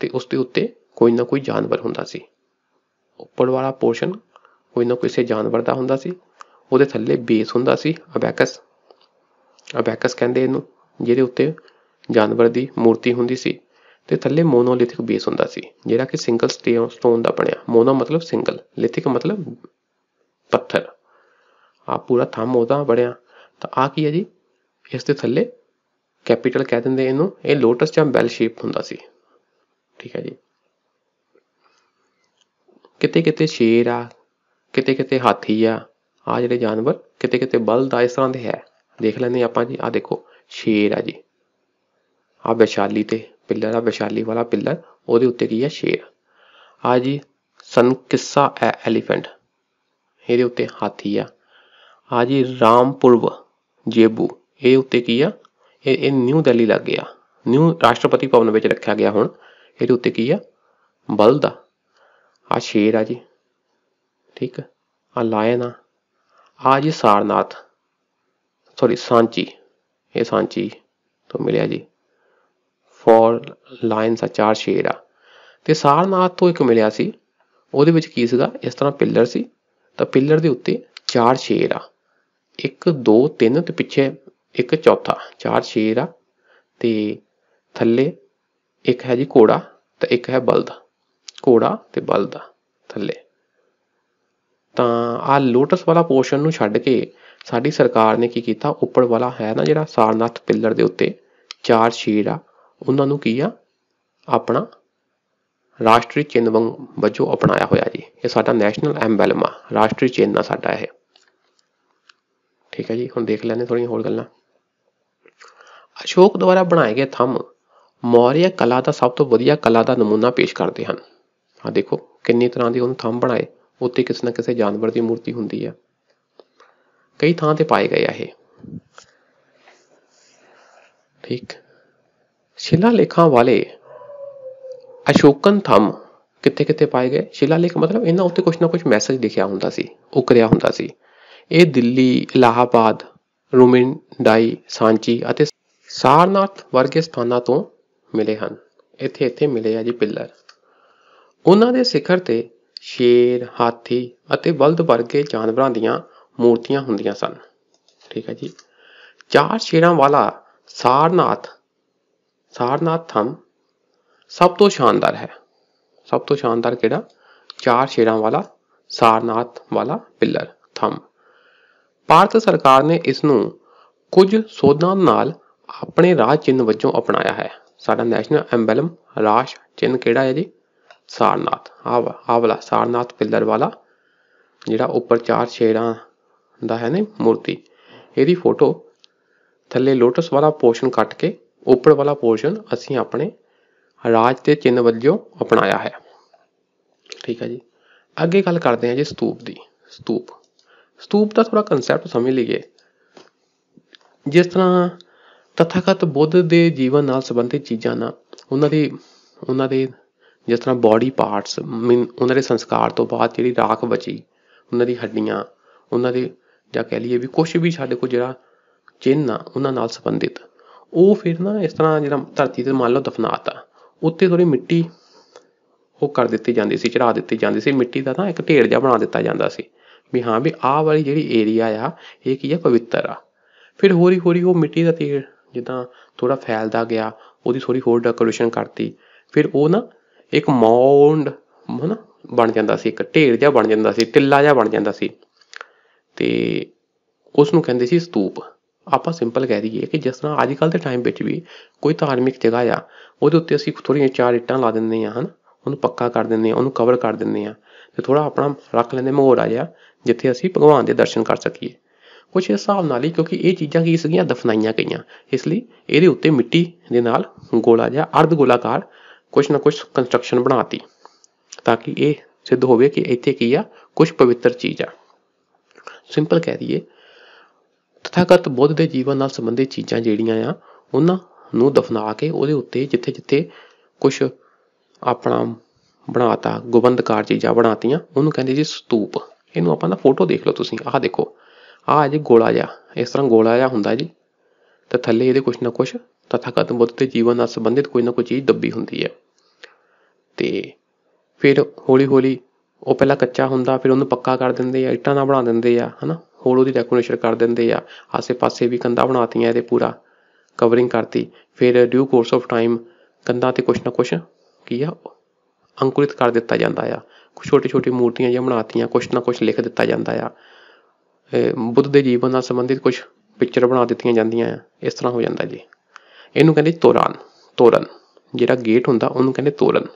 ਤੇ ਉਸ ਦੇ ਉੱਤੇ ਕੋਈ ਨਾ ਕੋਈ ਜਾਨਵਰ ਹੁੰਦਾ ਸੀ ਉੱਪਰ ਵਾਲਾ ਪੋਰਸ਼ਨ ਕੋਈ ਸੇ ਕਿਸੇ ਜਾਨਵਰ ਦਾ ਹੁੰਦਾ ਸੀ ਉਹਦੇ ਥੱਲੇ ਬੇਸ ਹੁੰਦਾ ਸੀ ਅਬੈਕਸ ਅਬੈਕਸ ਕਹਿੰਦੇ ਇਹਨੂੰ ਜਿਹਦੇ ਉੱਤੇ ਜਾਨਵਰ ਦੀ ਮੂਰਤੀ ਹੁੰਦੀ ਸੀ ਤੇ ਥੱਲੇ ਮੋਨੋਲਿਥਿਕ ਬੇਸ ਹੁੰਦਾ ਸੀ ਜਿਹੜਾ ਕਿ ਸਿੰਗਲ ਸਟੋਨ ਦਾ ਬਣਿਆ ਮੋਨੋ ਮਤਲਬ ਸਿੰਗਲ ਲਿਥਿਕ ਮਤਲਬ ਪੱਥਰ ਆ ਪੂਰਾ ਥੰਮ ਉਹਦਾ ਬਣਿਆ ਤਾਂ ਆ ਕੀ ਹੈ ਜੀ ਇਸ ਦੇ ਥੱਲੇ ਕੈਪੀਟਲ ਕਹਿ ਦਿੰਦੇ ਇਹਨੂੰ ਇਹ ਲੋਟਸ ਜਾਂ ਬੈਲ ਸ਼ੇਪ ਹੁੰਦਾ ਸੀ ਠੀਕ ਹੈ ਜੀ ਕਿਤੇ ਕਿਤੇ ਸ਼ੇਰ ਆ ਕਿਤੇ ਕਿਤੇ ਹਾਥੀ ਆ ਆ ਜਿਹੜੇ ਜਾਨਵਰ ਕਿਤੇ ਕਿਤੇ ਬਲਦ ਆ ਇਸ ਤਰ੍ਹਾਂ ਦੇ ਹੈ ਦੇਖ ਲੈਂਦੇ ਆਪਾਂ ਜੀ ਆ ਦੇਖੋ ਸ਼ੇਰ ਆ ਜੀ ਆ ਵਿਸ਼ਾਲੀ ਤੇ ਪਿੱਲਰ ਆ ਵਿਸ਼ਾਲੀ ਵਾਲਾ ਪਿੱਲਰ ਉਹਦੇ ਉੱਤੇ ਕੀ ਆ ਸ਼ੇਰ ਆ ਜੀ ਸਨ ਕਿੱਸਾ ਐ ਐਲੀਫੈਂਟ ਇਹਦੇ ਉੱਤੇ ਹਾਥੀ ਆ ਆ ਜੀ ਰਾਮਪੁਰਵ ਜੇਬੂ ਇਹ ਉੱਤੇ ਕੀ ਆ ਇਹ ਇਹ ਨਿਊ ਦਿੱਲੀ ਲੱਗ ਗਿਆ ਨਿਊ ਰਾਸ਼ਟਰਪਤੀ ਭਵਨ ਵਿੱਚ ਰੱਖਿਆ ਗਿਆ ਹੁਣ ਇਹਦੇ ਉੱਤੇ ਕੀ ਆ ਬਲਦ ਆ ਸ਼ੇਰ ਆ ਜੀ ਠੀਕ ਆ ਲਾਇਨ ਆ ਆ ਜੀ ਸਾਰਨਾਥ ਸੌਰੀ ਸਾਂਚੀ ਇਹ ਸਾਂਚੀ ਤੋਂ ਮਿਲਿਆ ਜੀ ਫੋਰ ਲਾਇਨ ਆ ਚਾਰ ਸ਼ੇਰ ਆ ਤੇ ਸਾਰਨਾਥ ਤੋਂ ਇੱਕ ਮਿਲਿਆ ਸੀ ਉਹਦੇ ਵਿੱਚ ਕੀ ਸੀਗਾ ਇਸ ਤਰ੍ਹਾਂ ਪਿੱਲਰ ਸੀ ਤਾਂ ਪਿੱਲਰ ਦੇ ਉੱਤੇ ਚਾਰ ਸ਼ੇਰ ਆ 1 2 3 ਤੇ ਪਿੱਛੇ ਇੱਕ ਚੌਥਾ ਚਾਰ ਸ਼ੇਰ ਆ ਤੇ ਥੱਲੇ ਇੱਕ ਹੈ ਜੀ ਘੋੜਾ ਤੇ ਇੱਕ ਹੈ ਬਲਦ ਘੋੜਾ ਤੇ ਬਲਦ ਥੱਲੇ ਤਾਂ ਆ ਲੋਟਸ ਵਾਲਾ ਪੋਰਸ਼ਨ ਨੂੰ ਛੱਡ ਕੇ ਸਾਡੀ ਸਰਕਾਰ ਨੇ ਕੀ ਕੀਤਾ ਉੱਪਰ ਵਾਲਾ ਹੈ ਨਾ ਜਿਹੜਾ ਸਾਰਨਾਥ ਪਿੱਲਰ ਦੇ ਉੱਤੇ ਚਾਰ ਸ਼ੇਰ ਆ ਉਹਨਾਂ ਨੂੰ ਕੀ ਆ ਆਪਣਾ ਰਾਸ਼ਟਰੀ ਚਿੰਨ੍ਹ ਵਜੋਂ ਅਪਣਾਇਆ ਹੋਇਆ ਜੀ ਇਹ ਸਾਡਾ ਨੈਸ਼ਨਲ ਐਮਬਲਮ ਆ ਰਾਸ਼ਟਰੀ ਚਿੰਨ੍ਹ ਆ ਸਾਡਾ ਇਹ ਠੀਕ ਹੈ ਜੀ ਹੁਣ ਦੇਖ ਲੈਣੇ ਥੋੜੀਆਂ ਹੋਰ ਗੱਲਾਂ ਅਸ਼ੋਕ ਦੁਆਰਾ ਬਣਾਏ ਗਏ ਥੰਮ ਮੌਰੀਆ ਕਲਾ ਦਾ ਸਭ ਤੋਂ ਵਧੀਆ ਕਲਾ ਦਾ ਨਮੂਨਾ ਪੇਸ਼ ਕਰਦੇ ਹਨ ਆ ਦੇਖੋ ਕਿੰਨੀ ਤਰ੍ਹਾਂ ਦੀ ਉਹਨਾਂ ਥੰਮ ਬਣਾਏ ਉੱਤੇ ਕਿਸੇ ਨਾ ਕਿਸੇ ਜਾਨਵਰ ਦੀ ਮੂਰਤੀ ਹੁੰਦੀ ਹੈ ਕਈ ਥਾਂ ਤੇ ਪਾਏ ਗਏ ਆ ਇਹ ਠੀਕ ਸ਼ਿਲਾ ਲੇਖਾਂ ਵਾਲੇ ਅਸ਼ੋਕਨ ਥੰਮ ਕਿੱਥੇ ਕਿੱਥੇ ਪਾਏ ਗਏ ਸ਼ਿਲਾ ਲੇਖ ਮਤਲਬ ਇਹਨਾਂ ਉੱਤੇ ਕੁਝ ਨਾ ਕੁਝ ਮੈਸੇਜ ਲਿਖਿਆ ਹੁੰਦਾ ਸੀ ਉਕਰਿਆ ਹੁੰਦਾ ਸੀ ਇਹ ਦਿੱਲੀ ਇਲਾਹਾਬਾਦ ਰੋਮਨ ਡਾਈ ਸਾਂਚੀ ਅਤੇ ਸਾਰਨਾਥ ਵਰਗੇ ਸਥਾਨਾਂ ਤੋਂ ਮਿਲੇ ਹਨ ਇੱਥੇ ਇੱਥੇ ਮਿਲੇ ਆ ਜੀ ਪਿੱਲਰ ਉਹਨਾਂ ਦੇ ਸਿਖਰ ਤੇ ਸ਼ੇਰ ਹਾਥੀ ਅਤੇ ਬਲਦ ਵਰਗੇ ਜਾਨਵਰਾਂ ਦੀਆਂ ਮੂਰਤੀਆਂ ਹੁੰਦੀਆਂ ਸਨ ਠੀਕ ਹੈ ਜੀ ਚਾਰ ਸ਼ੇਰਾਂ ਵਾਲਾ ਸਾਰਨਾਥ ਸਾਰਨਾਥ ਥੰਮ ਸਭ ਤੋਂ ਸ਼ਾਨਦਾਰ ਹੈ ਸਭ ਤੋਂ ਸ਼ਾਨਦਾਰ ਕਿਹੜਾ ਚਾਰ ਸ਼ੇਰਾਂ ਵਾਲਾ ਸਾਰਨਾਥ ਵਾਲਾ ਪਿੱਲਰ ਥੰਮ ਭਾਰਤ ਸਰਕਾਰ ਨੇ ਇਸ ਨੂੰ ਕੁਝ ਸੋਧਾਂ ਨਾਲ ਆਪਣੇ ਰਾਜ ਚਿੰਨ੍ਹ ਵਜੋਂ ਅਪਣਾਇਆ ਹੈ ਸਾਡਾ ਨੈਸ਼ਨਲ ਐਮਬਲਮ ਰਾਸ਼ ਚਿੰਨ੍ਹ ਕਿਹੜਾ ਹੈ ਜੀ ਸਾਰਨਾਥ ਆਹ ਵਾਲਾ ਸਾਰਨਾਥ ਪਿੱਲਰ ਵਾਲਾ ਜਿਹੜਾ ਉੱਪਰ ਚਾਰ ਸ਼ੇਰਾਂ ਦਾ ਹੈ ਨੇ ਮੂਰਤੀ ਇਹਦੀ ਫੋਟੋ ਥੱਲੇ ਲੋਟਸ ਵਾਲਾ ਪੋਰਸ਼ਨ ਕੱਟ ਕੇ ਉੱਪਰ ਵਾਲਾ ਪੋਰਸ਼ਨ ਅਸੀਂ ਆਪਣੇ ਰਾਜ ਤੇ ਚਿੰਨ ਵੱਜੋਂ ਅਪਣਾਇਆ ਹੈ ਠੀਕ ਹੈ ਜੀ ਅੱਗੇ ਗੱਲ ਕਰਦੇ ਹਾਂ ਜੀ ਸਤੂਪ ਦੀ ਸਤੂਪ ਸਤੂਪ ਦਾ ਥੋੜਾ ਕਨਸੈਪਟ ਸਮਝ ਲਈਏ ਜਿਸ ਤਰ੍ਹਾਂ ਤਥਾਗਤ ਬੁੱਧ ਦੇ ਜੀਵਨ ਨਾਲ ਸੰਬੰਧਿਤ ਚੀਜ਼ਾਂ ਨਾਲ ਉਹਨਾਂ ਦੀ ਉਹਨਾਂ ਦੇ ਜਿਸ ਤਰ੍ਹਾਂ ਬਾਡੀ ਪਾਰਟਸ ਮੀਨ ਉਹਨਾਂ ਦੇ ਸੰਸਕਾਰ ਤੋਂ ਬਾਅਦ ਜਿਹੜੀ ਰਾਖ ਬਚੀ ਉਹਨਾਂ ਦੀ ਹੱਡੀਆਂ ਉਹਨਾਂ ਦੇ ਜਾਂ ਕਹਿ ਲਈਏ ਵੀ ਕੁਝ ਵੀ ਸਾਡੇ ਕੋਲ ਜਿਹੜਾ ਚਿੰਨ ਆ ਉਹਨਾਂ ਨਾਲ ਸੰਬੰਧਿਤ ਉਹ ਫਿਰ ਨਾ ਇਸ ਤਰ੍ਹਾਂ ਜਿਹੜਾ ਧਰਤੀ ਤੇ ਮੰਨ ਲਓ ਦਫਨਾਤਾ ਉੱਤੇ ਥੋੜੀ ਮਿੱਟੀ ਉਹ ਕਰ ਦਿੱਤੀ ਜਾਂਦੀ ਸੀ ਚੜਾ ਦਿੱਤੀ ਜਾਂਦੀ ਸੀ ਮਿੱਟੀ ਦਾ ਤਾਂ ਇੱਕ ਢੇਰ ਜਿਹਾ ਬਣਾ ਦਿੱਤਾ ਜਾਂਦਾ ਸੀ ਵੀ ਹਾਂ ਵੀ ਆਹ ਵਾਲੀ ਜਿਹੜੀ ਏਰੀਆ ਆ ਇਹ ਕੀ ਆ ਪਵਿੱਤਰ ਆ ਫਿਰ ਹੋਰੀ ਹੋਰੀ ਉਹ ਮਿੱਟੀ ਦਾ ਢੇਰ ਜਿੱਦਾਂ ਥੋੜਾ ਫੈਲਦਾ ਗਿਆ ਉਹਦੀ ਥੋੜੀ ਹੋਰ ਡੈਕੋਰੇਸ਼ਨ ਕਰਤੀ ਫਿਰ ਉਹ ਨਾ ਇੱਕ ਮੌਂਡ ਹਨਾ ਬਣ ਜਾਂਦਾ ਸੀ ਇੱਕ ਢੇਰ ਜਿਹਾ ਬਣ ਜਾਂਦਾ ਸੀ ਟਿੱਲਾ ਜਿਹਾ ਬਣ ਜਾਂਦਾ ਸੀ ਤੇ ਉਸ ਨੂੰ ਕਹਿੰਦੇ ਸੀ ਸਤੂਪ ਆਪਾਂ ਸਿੰਪਲ ਕਹਿ ਦਈਏ ਕਿ ਜਿਸ ਤਰ੍ਹਾਂ ਅੱਜ ਕੱਲ ਦੇ ਟਾਈਮ ਵਿੱਚ ਵੀ ਕੋਈ ਧਾਰਮਿਕ ਜਗ੍ਹਾ ਆ ਉਹਦੇ ਉੱਤੇ ਅਸੀਂ ਥੋੜੀਆਂ ਚਾਰ ਇੱਟਾਂ ਲਾ ਦਿੰਦੇ ਆ ਹਨ ਉਹਨੂੰ ਪੱਕਾ ਕਰ ਦਿੰਦੇ ਆ ਉਹਨੂੰ ਕਵਰ ਕਰ ਦਿੰਦੇ ਆ ਤੇ ਥੋੜਾ ਆਪਣਾ ਰੱਖ ਲੈਂਦੇ ਆ ਜਿਹਾ ਜਿੱਥੇ ਅਸੀਂ ਭਗਵਾਨ ਦੇ ਦਰਸ਼ਨ ਕਰ ਸਕੀਏ ਕੁਝ ਹਿਸਾਬ ਨਾਲ ਹੀ ਕਿਉਂਕਿ ਇਹ ਚੀਜ਼ਾਂ ਕੀ ਸੀਗੀਆਂ ਦਫਨਾਈਆਂ ਗਈਆਂ ਇਸ ਲਈ ਇਹਦੇ ਉੱਤੇ ਮਿੱਟੀ ਦੇ ਨਾਲ ਗੋਲਾ ਜਾਂ ਅਰਧ ਗੋਲਾਕਾਰ ਕੁਝ ਨਾ ਕੁਝ ਕੰਸਟਰਕਸ਼ਨ ਬਣਾਤੀ ਤਾਂ ਕਿ ਇਹ ਸਿੱਧ ਹੋਵੇ ਕਿ ਇੱਥੇ ਕੀ ਆ ਕੁਝ ਪਵਿੱਤਰ ਚੀਜ਼ ਆ ਸਿੰਪਲ ਕਹਿ ਦਈਏ ਤਥਾਗਤ ਬੁੱਧ ਦੇ ਜੀਵਨ ਨਾਲ ਸੰਬੰਧਿਤ ਚੀਜ਼ਾਂ ਜਿਹੜੀਆਂ ਆ ਉਹਨਾਂ ਨੂੰ ਦਫਨਾ ਕੇ ਉਹਦੇ ਉੱਤੇ ਜਿੱਥੇ-ਜਿੱਥੇ ਕੁਝ ਆਪਣਾ ਬਣਾਤਾ ਗੋਬਿੰਦਕਾਰ ਚੀਜ਼ਾਂ ਬਣਾਤੀਆਂ ਉਹਨੂੰ ਕਹਿੰਦੇ ਜੀ ਸਤੂਪ ਇਹਨੂੰ ਆਪਾਂ ਦਾ ਫੋਟੋ ਦੇਖ ਲਓ ਤੁਸੀਂ ਆਹ ਦੇਖੋ ਆਹ ਜੀ ਗੋਲਾ ਜਿਹਾ ਇਸ ਤਰ੍ਹਾਂ ਗੋਲਾ ਜਿਹਾ ਹੁੰਦਾ ਜੀ ਤੇ ਥੱਲੇ ਇਹਦੇ ਕੁਝ ਨਾ ਕੁਝ ਤਥਾਗਤ ਬੁੱਧ ਦੇ ਜੀਵਨ ਨਾਲ ਸੰਬੰਧਿਤ ਕੋਈ ਨਾ ਕੋਈ ਚੀਜ਼ ਦੱਬੀ ਹੁੰਦੀ ਹੈ ਤੇ ਫਿਰ ਹੌਲੀ ਹੌਲੀ ਉਹ ਪਹਿਲਾਂ ਕੱਚਾ ਹੁੰਦਾ ਫਿਰ ਉਹਨੂੰ ਪੱਕਾ ਕਰ ਦਿੰਦੇ ਆ ਇੱਟਾਂ ਨਾਲ ਬਣਾ ਦਿੰਦੇ ਆ ਹਨਾ ਹੋਰ ਉਹਦੀ ਡੈਕੋਰੇਸ਼ਨ ਕਰ ਦਿੰਦੇ ਆ ਆਸੇ-ਪਾਸੇ ਵੀ ਕੰਧਾਂ ਬਣਾਤੀਆਂ ਇਹਦੇ ਪੂਰਾ ਕਵਰਿੰਗ ਕਰਤੀ ਫਿਰ ਡਿਊ ਕੋਰਸ ਆਫ ਟਾਈਮ ਕੰਧਾਂ ਤੇ ਕੁਛ ਨਾ ਕੁਛ ਕੀ ਆ ਅੰਕੁਰਿਤ ਕਰ ਦਿੱਤਾ ਜਾਂਦਾ ਆ ਕੁਝ ਛੋਟੀ-ਛੋਟੀ ਮੂਰਤੀਆਂ ਜਿਹਾ ਬਣਾਤੀਆਂ ਕੁਛ ਨਾ ਕੁਛ ਲਿਖ ਦਿੱਤਾ ਜਾਂਦਾ ਆ ਬੁੱਧ ਦੇ ਜੀਵਨ ਨਾਲ ਸੰਬੰਧਿਤ ਕੁਝ ਪਿਕਚਰ ਬਣਾ ਦਿੱਤੀਆਂ ਜਾਂਦੀਆਂ ਆ ਇਸ ਤਰ੍ਹਾਂ ਹੋ ਜਾਂਦਾ ਜੀ ਇਹਨੂੰ ਕਹਿੰਦੇ ਤੋਰਨ ਤੋਰਨ ਜਿਹੜਾ ਗੇਟ ਹੁੰਦਾ ਉਹਨੂੰ ਕਹਿੰਦੇ ਤੋਰਨ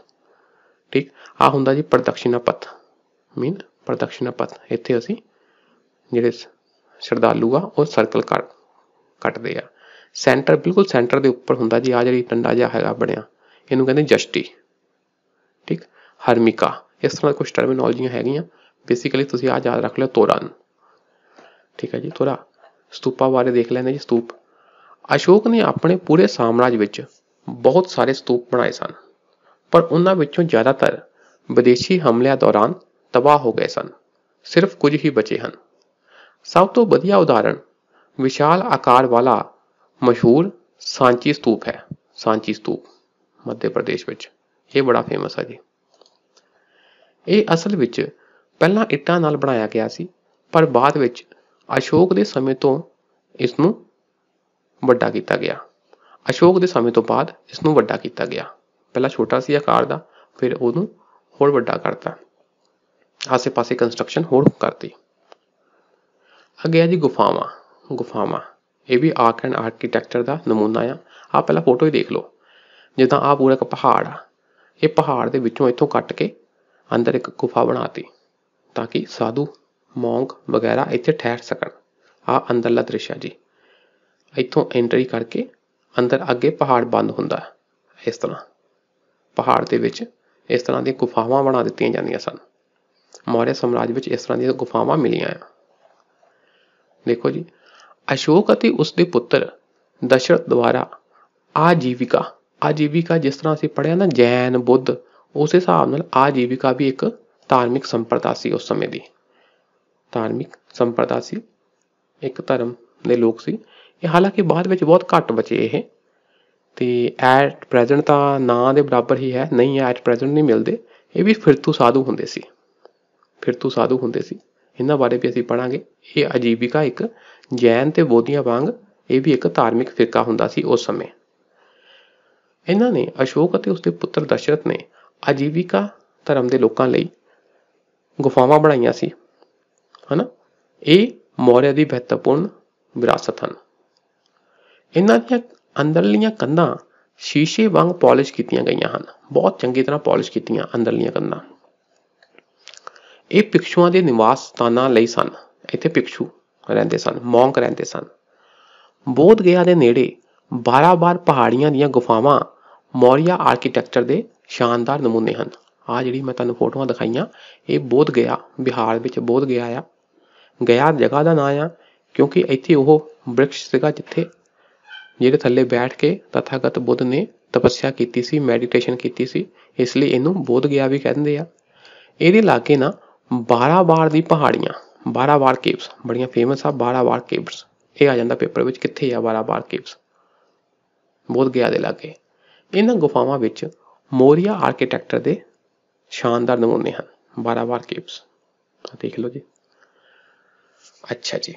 ਠੀਕ ਆ ਹੁੰਦਾ ਜੀ ਪ੍ਰਦਕਸ਼ਿਨਾ ਪਥ ਮੀਨ ਪ੍ਰਦਕਸ਼ਿਨਾ ਪਥ ਇੱਥੇ ਅਸੀਂ ਜਿਹੜੇ ਸ਼ਰਧਾਲੂ ਆ ਉਹ ਸਰਕਲ ਕਰ ਕੱਟਦੇ ਆ ਸੈਂਟਰ ਬਿਲਕੁਲ ਸੈਂਟਰ ਦੇ ਉੱਪਰ ਹੁੰਦਾ ਜੀ ਆ ਜਿਹੜੀ ਟੰਡਾ ਜਿਹਾ ਹੈਗਾ ਬਣਿਆ ਇਹਨੂੰ ਕਹਿੰਦੇ ਜਸ਼ਟੀ ਠੀਕ ਹਰਮਿਕਾ ਇਸ ਤਰ੍ਹਾਂ ਕੁਝ ਟਰਮੀਨੋਲੋਜੀਆਂ ਹੈਗੀਆਂ ਬੇਸਿਕਲੀ ਤੁਸੀਂ ਆ ਯਾਦ ਰੱਖ ਲਿਓ ਤੋਰਨ ਠੀਕ ਹੈ ਜੀ ਥੋੜਾ ਸਤੂਪਾ ਬਾਰੇ ਦੇਖ ਲੈਣੇ ਜੀ ਸਤੂਪ ਅਸ਼ੋਕ ਨੇ ਆਪਣੇ ਪੂਰੇ ਸਾਮਰਾਜ ਵਿੱਚ ਬਹੁਤ ਸਾਰੇ ਸਤੂਪ ਬਣਾਏ ਸਨ ਪਰ ਉਨ੍ਹਾਂ ਵਿੱਚੋਂ ਜ਼ਿਆਦਾਤਰ ਵਿਦੇਸ਼ੀ ਹਮਲਿਆਂ ਦੌਰਾਨ ਤਬਾਹ ਹੋ ਗਏ ਸਨ ਸਿਰਫ ਕੁਝ ਹੀ ਬਚੇ ਹਨ ਸਭ ਤੋਂ ਵਧੀਆ ਉਦਾਹਰਣ ਵਿਸ਼ਾਲ ਆਕਾਰ ਵਾਲਾ ਮਸ਼ਹੂਰ ਸਾਂਚੀ ਸਤੂਪ ਹੈ ਸਾਂਚੀ ਸਤੂਪ ਮੱਧ ਪ੍ਰਦੇਸ਼ ਵਿੱਚ ਇਹ ਬੜਾ ਫੇਮਸ ਹੈ ਜੀ ਇਹ ਅਸਲ ਵਿੱਚ ਪਹਿਲਾਂ ਇੱਟਾਂ ਨਾਲ ਬਣਾਇਆ ਗਿਆ ਸੀ ਪਰ ਬਾਅਦ ਵਿੱਚ ਅਸ਼ੋਕ ਦੇ ਸਮੇਂ ਤੋਂ ਇਸ ਨੂੰ ਵੱਡਾ ਕੀਤਾ ਗਿਆ ਅਸ਼ੋਕ ਦੇ ਸਮੇਂ ਤੋਂ ਬਾਅਦ ਇਸ ਨੂੰ ਵੱਡਾ ਕੀਤਾ ਗਿਆ ਪਹਿਲਾਂ ਛੋਟਾ ਸੀ ਆਕਾਰ ਦਾ ਫਿਰ ਉਹਨੂੰ ਹੋਰ ਵੱਡਾ ਕਰਤਾ ਆਸੇ-ਪਾਸੇ ਕੰਸਟਰਕਸ਼ਨ ਹੋਰ ਕਰਤੀ ਅੱਗੇ ਆ ਜੀ ਗੁਫਾਵਾਂ ਗੁਫਾਵਾਂ ਇਹ ਵੀ ਆਰਕ ਐਂਡ ਆਰਕੀਟੈਕਚਰ ਦਾ ਨਮੂਨਾ ਆ ਆ ਪਹਿਲਾਂ ਫੋਟੋ ਹੀ ਦੇਖ ਲਓ ਜਿੱਦਾਂ ਆ ਪੂਰਾ ਇੱਕ ਪਹਾੜ ਆ ਇਹ ਪਹਾੜ ਦੇ ਵਿੱਚੋਂ ਇੱਥੋਂ ਕੱਟ ਕੇ ਅੰਦਰ ਇੱਕ ਗੁਫਾ ਬਣਾਤੀ ਤਾਂ ਕਿ ਸਾਧੂ ਮੌਂਕ ਵਗੈਰਾ ਇੱਥੇ ਠਹਿਰ ਸਕਣ ਆ ਅੰਦਰਲਾ ਦ੍ਰਿਸ਼ ਆ ਜੀ ਇੱਥੋਂ ਐਂਟਰੀ ਕਰਕੇ ਅੰਦਰ ਅੱਗੇ ਪਹਾੜ ਬੰਦ ਹੁੰਦਾ ਇਸ ਤਰ੍ਹਾਂ ਪਹਾੜ ਦੇ ਵਿੱਚ ਇਸ ਤਰ੍ਹਾਂ ਦੀਆਂ ਗੁਫਾਵਾਂ ਬਣਾ ਦਿੱਤੀਆਂ ਜਾਂਦੀਆਂ ਸਨ ਮੌਰੀਆ ਸਮਰਾਜ ਵਿੱਚ ਇਸ ਤਰ੍ਹਾਂ ਦੀਆਂ ਗੁਫਾਵਾਂ ਮਿਲੀਆਂ ਆ ਦੇਖੋ ਜੀ ਅਸ਼ੋਕ ਅਤੇ ਉਸ ਦੇ ਪੁੱਤਰ ਦਸ਼ਰਥ ਦੁਆਰਾ ਆਜੀਵਿਕਾ ਆਜੀਵਿਕਾ ਜਿਸ ਤਰ੍ਹਾਂ ਅਸੀਂ ਪੜਿਆ ਨਾ ਜੈਨ ਬੁੱਧ ਉਸ ਹਿਸਾਬ ਨਾਲ ਆਜੀਵਿਕਾ ਵੀ ਇੱਕ ਧਾਰਮਿਕ ਸੰਪਰਦਾ ਸੀ ਉਸ ਸਮੇਂ ਦੀ ਧਾਰਮਿਕ ਸੰਪਰਦਾ ਸੀ ਇੱਕ ਧਰਮ ਦੇ ਲੋਕ ਸੀ ਇਹ ਹਾਲਾਂਕਿ ਬਾਅਦ ਵਿੱਚ ਬਹੁਤ ਘੱਟ ਬਚੇ ਇਹ ਤੇ ਐਟ ਪ੍ਰੈਜ਼ੈਂਟ ਤਾਂ ਨਾਂ ਦੇ ਬਰਾਬਰ ਹੀ ਹੈ ਨਹੀਂ ਐਟ ਪ੍ਰੈਜ਼ੈਂਟ ਨਹੀਂ ਮਿਲਦੇ ਇਹ ਵੀ ਫਿਰਤੂ ਸਾਧੂ ਹੁੰਦੇ ਸੀ ਫਿਰਤੂ ਸਾਧੂ ਹੁੰਦੇ ਸੀ ਇਹਨਾਂ ਬਾਰੇ ਵੀ ਅਸੀਂ ਪੜਾਂਗੇ ਇਹ ਅਜੀਬਿਕਾ ਇੱਕ ਜੈਨ ਤੇ ਬੋਧੀਆਂ ਵਾਂਗ ਇਹ ਵੀ ਇੱਕ ਧਾਰਮਿਕ ਫਿਰਕਾ ਹੁੰਦਾ ਸੀ ਉਸ ਸਮੇਂ ਇਹਨਾਂ ਨੇ ਅਸ਼ੋਕ ਅਤੇ ਉਸਦੇ ਪੁੱਤਰ ਦਸ਼ਰਥ ਨੇ ਅਜੀਵਿਕਾ ਧਰਮ ਦੇ ਲੋਕਾਂ ਲਈ ਗੁਫਾਵਾਂ ਬਣਾਈਆਂ ਸੀ ਹਨਾ ਇਹ ਮੌਰਿਆ ਦੀ ਮਹੱਤਵਪੂਰਨ ਵਿਰਾਸਤ ਹਨ ਇਹਨਾਂ ਦੀਆਂ ਅੰਦਰਲੀਆਂ ਕੰਧਾਂ ਸ਼ੀਸ਼ੇ ਵਾਂਗ ਪਾਲਿਸ਼ ਕੀਤੀਆਂ ਗਈਆਂ ਹਨ ਬਹੁਤ ਚੰਗੀ ਤਰ੍ਹਾਂ ਪਾਲਿਸ਼ ਕੀਤੀਆਂ ਅੰਦਰਲੀਆਂ ਕੰਧਾਂ ਇਹ ਭਿਕਸ਼ੂਆਂ ਦੇ ਨਿਵਾਸ ਸਥਾਨਾਂ ਲਈ ਸਨ ਇੱਥੇ ਭਿਕਸ਼ੂ ਰਹਿੰਦੇ ਸਨ ਮੌਂਕ ਰਹਿੰਦੇ ਸਨ ਬੋਧ ਗਿਆ ਦੇ ਨੇੜੇ 12 ਬਾਰ ਪਹਾੜੀਆਂ ਦੀਆਂ ਗੁਫਾਵਾਂ ਮੌਰੀਆ ਆਰਕੀਟੈਕਚਰ ਦੇ ਸ਼ਾਨਦਾਰ ਨਮੂਨੇ ਹਨ ਆ ਜਿਹੜੀ ਮੈਂ ਤੁਹਾਨੂੰ ਫੋਟੋਆਂ ਦਿਖਾਈਆਂ ਇਹ ਬੋਧ ਗਿਆ ਬਿਹਾਰ ਵਿੱਚ ਬੋਧ ਗਿਆ ਆ ਗਿਆ ਜਗ੍ਹਾ ਦਾ ਨਾਮ ਆ ਕਿਉਂਕਿ ਇੱਥੇ ਉਹ ਬ੍ਰਿਕਸ਼ ਸੀਗਾ ਜਿੱਥੇ ਜਿਹੜੇ ਥੱਲੇ ਬੈਠ ਕੇ ਤਥਾਗਤ ਬੁੱਧ ਨੇ ਤਪੱਸਿਆ ਕੀਤੀ ਸੀ ਮੈਡੀਟੇਸ਼ਨ ਕੀਤੀ ਸੀ ਇਸ ਲਈ ਇਹਨੂੰ ਬੋਧ ਗਿਆ ਵੀ ਕਹਿੰਦੇ ਆ ਇਹਦੇ ਲਾਗੇ ਨਾ 12 ਬਾਰ ਦੀ ਪਹਾੜੀਆਂ 12 ਬਾਰ ਕੇਵਸ ਬੜੀਆਂ ਫੇਮਸ ਆ 12 ਬਾਰ ਕੇਵਸ ਇਹ ਆ ਜਾਂਦਾ ਪੇਪਰ ਵਿੱਚ ਕਿੱਥੇ ਆ 12 ਬਾਰ ਕੇਵਸ ਬੋਧ ਗਿਆ ਦੇ ਲਾਗੇ ਇਹਨਾਂ ਗੁਫਾਵਾਂ ਵਿੱਚ ਮੋਰੀਆ ਆਰਕੀਟੈਕਚਰ ਦੇ ਸ਼ਾਨਦਾਰ ਨਮੂਨੇ ਹਨ 12 ਬਾਰ ਕੇਵਸ ਦੇਖ ਲਓ ਜੀ ਅੱਛਾ ਜੀ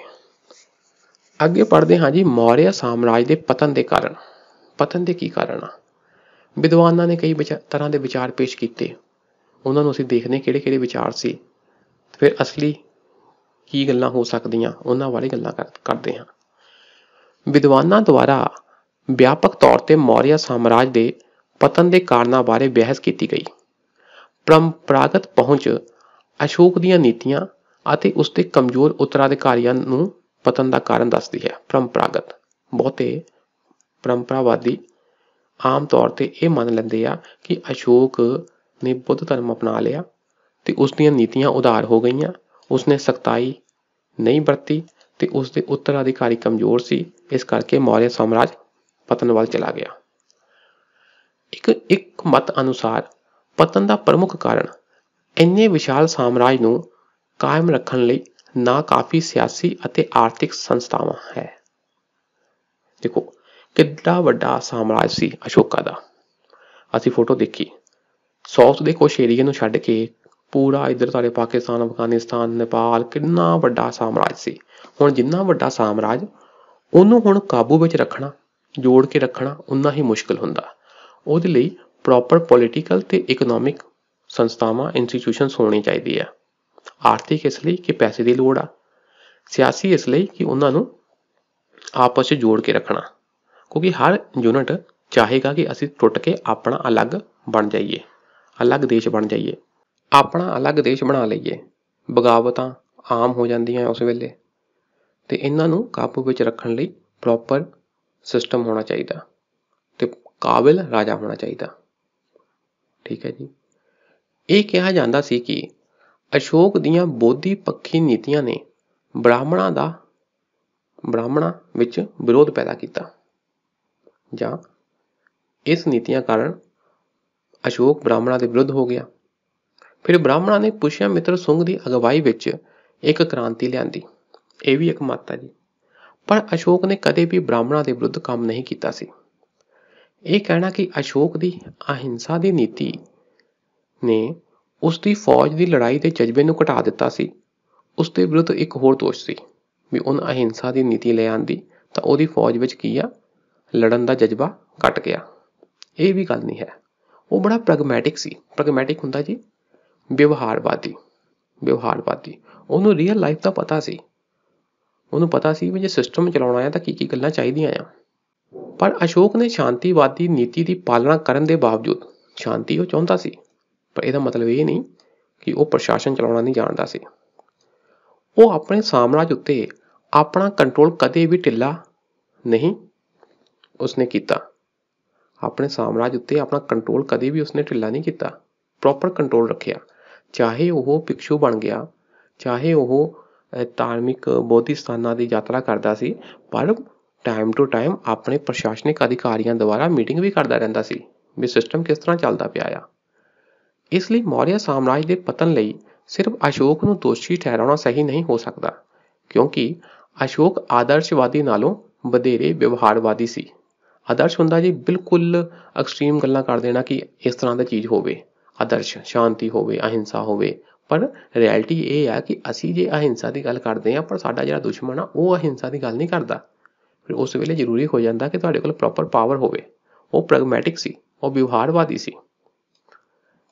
ਅੱਗੇ ਪੜ੍ਹਦੇ ਹਾਂ ਜੀ ਮੌਰੀਆ ਸਾਮਰਾਜ ਦੇ ਪਤਨ ਦੇ ਕਾਰਨ ਪਤਨ ਦੇ ਕੀ ਕਾਰਨ ਆ ਵਿਦਵਾਨਾਂ ਨੇ ਕਈ ਤਰ੍ਹਾਂ ਦੇ ਵਿਚਾਰ ਪੇਸ਼ ਕੀਤੇ ਉਹਨਾਂ ਨੂੰ ਅਸੀਂ ਦੇਖਦੇ ਕਿਹੜੇ-ਕਿਹੜੇ ਵਿਚਾਰ ਸੀ ਫਿਰ ਅਸਲੀ ਕੀ ਗੱਲਾਂ ਹੋ ਸਕਦੀਆਂ ਉਹਨਾਂ ਬਾਰੇ ਗੱਲਾਂ ਕਰਦੇ ਹਾਂ ਵਿਦਵਾਨਾਂ ਦੁਆਰਾ ਵਿਆਪਕ ਤੌਰ ਤੇ ਮੌਰੀਆ ਸਾਮਰਾਜ ਦੇ ਪਤਨ ਦੇ ਕਾਰਨਾਂ ਬਾਰੇ ਬਹਿਸ ਕੀਤੀ ਗਈ ਪਰੰਪਰਾਗਤ ਪਹੁੰਚ ਅਸ਼ੋਕ ਦੀਆਂ ਨੀਤੀਆਂ ਅਤੇ ਉਸ ਦੇ ਕਮਜ਼ੋਰ ਉਤਰਾਧਿਕਾਰੀਆਂ ਨੂੰ ਪਤਨ ਦਾ ਕਾਰਨ ਦੱਸਦੀ ਹੈ ਪਰੰਪਰਾਗਤ ਬਹੁਤੇ ਪਰੰਪਰਾਵਾਦੀ ਆਮ ਤੌਰ ਤੇ ਇਹ ਮੰਨ ਲੈਂਦੇ ਆ ਕਿ ਅਸ਼ੋਕ ਨੇ ਬੁੱਧ ਧਰਮ ਅਪਣਾ ਲਿਆ ਤੇ ਉਸ ਦੀਆਂ ਨੀਤੀਆਂ ਉਧਾਰ ਹੋ ਗਈਆਂ ਉਸ ਨੇ ਸਖਤਾਈ ਨਹੀਂ ਵਰਤੀ ਤੇ ਉਸ ਦੇ ਉੱਤਰਾਧਿਕਾਰੀ ਕਮਜ਼ੋਰ ਸੀ ਇਸ ਕਰਕੇ ਮੌਰੀਆ ਸਾਮਰਾਜ ਪਤਨ ਵੱਲ ਚਲਾ ਗਿਆ ਇੱਕ ਇੱਕ ਮਤ ਅਨੁਸਾਰ ਪਤਨ ਦਾ ਪ੍ਰਮੁੱਖ ਕਾਰਨ ਇੰਨੇ ਵਿਸ਼ਾਲ ਸਾਮਰਾਜ ਨੂੰ ਕਾਇਮ ਰੱਖਣ ਲਈ ਨਾ ਕਾਫੀ ਸਿਆਸੀ ਅਤੇ ਆਰਥਿਕ ਸੰਸਥਾਵਾਂ ਹੈ ਦੇਖੋ ਕਿੱਡਾ ਵੱਡਾ ਸਾਮਰਾਜ ਸੀ ਅਸ਼ੋਕਾ ਦਾ ਅਸੀਂ ਫੋਟੋ ਦੇਖੀ ਸਾਊਥ ਦੇ ਕੁਝ ਏਰੀਆ ਨੂੰ ਛੱਡ ਕੇ ਪੂਰਾ ਇਧਰ ਤੁਹਾਡੇ ਪਾਕਿਸਤਾਨ ਅਫਗਾਨਿਸਤਾਨ ਨੇਪਾਲ ਕਿੰਨਾ ਵੱਡਾ ਸਾਮਰਾਜ ਸੀ ਹੁਣ ਜਿੰਨਾ ਵੱਡਾ ਸਾਮਰਾਜ ਉਹਨੂੰ ਹੁਣ ਕਾਬੂ ਵਿੱਚ ਰੱਖਣਾ ਜੋੜ ਕੇ ਰੱਖਣਾ ਉਨਾ ਹੀ ਮੁਸ਼ਕਲ ਹੁੰਦਾ ਉਹਦੇ ਲਈ ਪ੍ਰੋਪਰ ਪੋਲੀਟੀਕਲ ਤੇ ਇਕਨੋਮਿਕ ਸੰਸਥਾਵਾਂ ਇੰਸਟੀਟਿਊਸ਼ਨਸ ਹੋਣੀ ਚਾਹੀਦੀ ਹੈ ਆਰਥਿਕ ਇਸ ਲਈ ਕਿ ਪੈਸੇ ਦੀ ਲੋੜ ਆ ਸਿਆਸੀ ਇਸ ਲਈ ਕਿ ਉਹਨਾਂ ਨੂੰ ਆਪਸ ਵਿੱਚ ਜੋੜ ਕੇ ਰੱਖਣਾ ਕਿਉਂਕਿ ਹਰ ਯੂਨਿਟ ਚਾਹੇਗਾ ਕਿ ਅਸੀਂ ਟੁੱਟ ਕੇ ਆਪਣਾ ਅਲੱਗ ਬਣ ਜਾਈਏ ਅਲੱਗ ਦੇਸ਼ ਬਣ ਜਾਈਏ ਆਪਣਾ ਅਲੱਗ ਦੇਸ਼ ਬਣਾ ਲਈਏ ਬਗਾਵਤਾਂ ਆਮ ਹੋ ਜਾਂਦੀਆਂ ਉਸ ਵੇਲੇ ਤੇ ਇਹਨਾਂ ਨੂੰ ਕਾਬੂ ਵਿੱਚ ਰੱਖਣ ਲਈ ਪ੍ਰੋਪਰ ਸਿਸਟਮ ਹੋਣਾ ਚਾਹੀਦਾ ਤੇ ਕਾਬਿਲ ਰਾਜਾ ਹੋਣਾ ਚਾਹੀਦਾ ਠੀਕ ਹੈ ਜੀ ਇਹ ਕਿਹਾ ਜਾਂਦਾ ਸੀ ਕਿ ਅਸ਼ੋਕ ਦੀਆਂ ਬੋਧੀ ਪੱਖੀ ਨੀਤੀਆਂ ਨੇ ਬ੍ਰਾਹਮਣਾਂ ਦਾ ਬ੍ਰਾਹਮਣਾਂ ਵਿੱਚ ਵਿਰੋਧ ਪੈਦਾ ਕੀਤਾ ਜਾਂ ਇਸ ਨੀਤੀਆਂ ਕਾਰਨ ਅਸ਼ੋਕ ਬ੍ਰਾਹਮਣਾਂ ਦੇ ਵਿਰੁੱਧ ਹੋ ਗਿਆ ਫਿਰ ਬ੍ਰਾਹਮਣਾਂ ਨੇ ਮਿੱਤਰ ਸੁੰਗ ਦੀ ਅਗਵਾਈ ਵਿੱਚ ਇੱਕ ਕ੍ਰਾਂਤੀ ਲਿਆਂਦੀ ਇਹ ਵੀ ਇੱਕ ਮਤ ਹੈ ਜੀ ਪਰ ਅਸ਼ੋਕ ਨੇ ਕਦੇ ਵੀ ਬ੍ਰਾਹਮਣਾਂ ਦੇ ਵਿਰੁੱਧ ਕੰਮ ਨਹੀਂ ਕੀਤਾ ਸੀ ਇਹ ਕਹਿਣਾ ਕਿ ਅਸ਼ੋਕ ਦੀ ਅਹਿੰਸਾ ਦੀ ਨੀਤੀ ਨੇ ਉਸ ਦੀ ਫੌਜ ਦੀ ਲੜਾਈ ਦੇ ਜਜ਼ਬੇ ਨੂੰ ਘਟਾ ਦਿੱਤਾ ਸੀ ਉਸ ਦੇ ਵਿਰੁੱਧ ਇੱਕ ਹੋਰ ਦੋਸ਼ ਸੀ ਵੀ ਉਹਨਾਂ ਅਹਿੰਸਾ ਦੀ ਨੀਤੀ ਲੈ ਆਂਦੀ ਤਾਂ ਉਹਦੀ ਫੌਜ ਵਿੱਚ ਕੀ ਆ ਲੜਨ ਦਾ ਜਜ਼ਬਾ ਘਟ ਗਿਆ ਇਹ ਵੀ ਗੱਲ ਨਹੀਂ ਹੈ ਉਹ ਬੜਾ ਪ੍ਰੈਗਮੈਟਿਕ ਸੀ ਪ੍ਰੈਗਮੈਟਿਕ ਹੁੰਦਾ ਜੀ ਵਿਵਹਾਰਵਾਦੀ ਵਿਵਹਾਰਵਾਦੀ ਉਹਨੂੰ ਰੀਅਲ ਲਾਈਫ ਦਾ ਪਤਾ ਸੀ ਉਹਨੂੰ ਪਤਾ ਸੀ ਵੀ ਜੇ ਸਿਸਟਮ ਚਲਾਉਣਾ ਹੈ ਤਾਂ ਕੀ ਕੀ ਗੱਲਾਂ ਚਾਹੀਦੀਆਂ ਆ ਪਰ ਅਸ਼ੋਕ ਨੇ ਸ਼ਾਂਤੀਵਾਦੀ ਨੀਤੀ ਦੀ ਪਾਲਣਾ ਕਰਨ ਦੇ ਬਾਵਜੂਦ ਸ਼ਾਂਤੀ ਉਹ ਚਾਹੁੰਦਾ ਸੀ ਪਰ ਇਹਦਾ ਮਤਲਬ ਇਹ ਨਹੀਂ ਕਿ ਉਹ ਪ੍ਰਸ਼ਾਸਨ ਚਲਾਉਣਾ ਨਹੀਂ ਜਾਣਦਾ ਸੀ ਉਹ ਆਪਣੇ ਸਾਮਰਾਜ ਉੱਤੇ ਆਪਣਾ ਕੰਟਰੋਲ ਕਦੇ ਵੀ ਢਿੱਲਾ ਨਹੀਂ ਉਸਨੇ ਕੀਤਾ ਆਪਣੇ ਸਾਮਰਾਜ ਉੱਤੇ ਆਪਣਾ ਕੰਟਰੋਲ ਕਦੇ ਵੀ ਉਸਨੇ ਢਿੱਲਾ ਨਹੀਂ ਕੀਤਾ ਪ੍ਰੋਪਰ ਕੰਟਰੋਲ ਰੱਖਿਆ ਚਾਹੇ ਉਹ ਪਿਕਸ਼ੂ ਬਣ ਗਿਆ ਚਾਹੇ ਉਹ ਧਾਰਮਿਕ ਬੋਧੀ ਸਥਾਨਾਂ ਦੀ ਯਾਤਰਾ ਕਰਦਾ ਸੀ ਪਰ ਟਾਈਮ ਟੂ ਟਾਈਮ ਆਪਣੇ ਪ੍ਰਸ਼ਾਸਨਿਕ ਅਧਿਕਾਰੀਆਂ ਦੁਆਰਾ ਮੀਟਿੰਗ ਵੀ ਕਰਦਾ ਰਹਿੰਦਾ ਸੀ ਵੀ ਸਿਸਟਮ ਕਿਸ ਤਰ੍ਹਾਂ ਚੱਲਦਾ ਪਿਆ ਆ ਇਸ ਲਈ ਮੌਰੀਆ ਸਾਮਰਾਜ ਦੇ ਪਤਨ ਲਈ ਸਿਰਫ ਅਸ਼ੋਕ ਨੂੰ ਦੋਸ਼ੀ ਠਹਿਰਾਉਣਾ ਸਹੀ ਨਹੀਂ ਹੋ ਸਕਦਾ ਕਿਉਂਕਿ ਅਸ਼ੋਕ ਆਦਰਸ਼ਵਾਦੀ ਨਾਲੋਂ ਵਧੇਰੇ ਵਿਵਹਾਰਵਾਦੀ ਸੀ ਆਦਰਸ਼ ਹੁੰਦਾ ਜੀ ਬਿਲਕੁਲ ਐਕਸਟ੍ਰੀਮ ਗੱਲਾਂ ਕਰ ਦੇਣਾ ਕਿ ਇਸ ਤਰ੍ਹਾਂ ਦਾ ਚੀਜ਼ ਹੋਵੇ ਆਦਰਸ਼ ਸ਼ਾਂਤੀ ਹੋਵੇ ਅਹਿੰਸਾ ਹੋਵੇ ਪਰ ਰਿਐਲਿਟੀ ਇਹ ਆ ਕਿ ਅਸੀਂ ਜੇ ਅਹਿੰਸਾ ਦੀ ਗੱਲ ਕਰਦੇ ਆ ਪਰ ਸਾਡਾ ਜਿਹੜਾ ਦੁਸ਼ਮਣ ਆ ਉਹ ਅਹਿੰਸਾ ਦੀ ਗੱਲ ਨਹੀਂ ਕਰਦਾ ਫਿਰ ਉਸ ਵੇਲੇ ਜ਼ਰੂਰੀ ਹੋ ਜਾਂਦਾ ਕਿ ਤੁਹਾਡੇ ਕੋਲ ਪ੍ਰੋਪਰ ਪਾਵਰ ਹੋਵੇ ਉਹ ਪ੍ਰੈਗਮੈਟਿਕ ਸੀ ਉਹ ਵਿਵਹਾਰਵਾਦੀ ਸੀ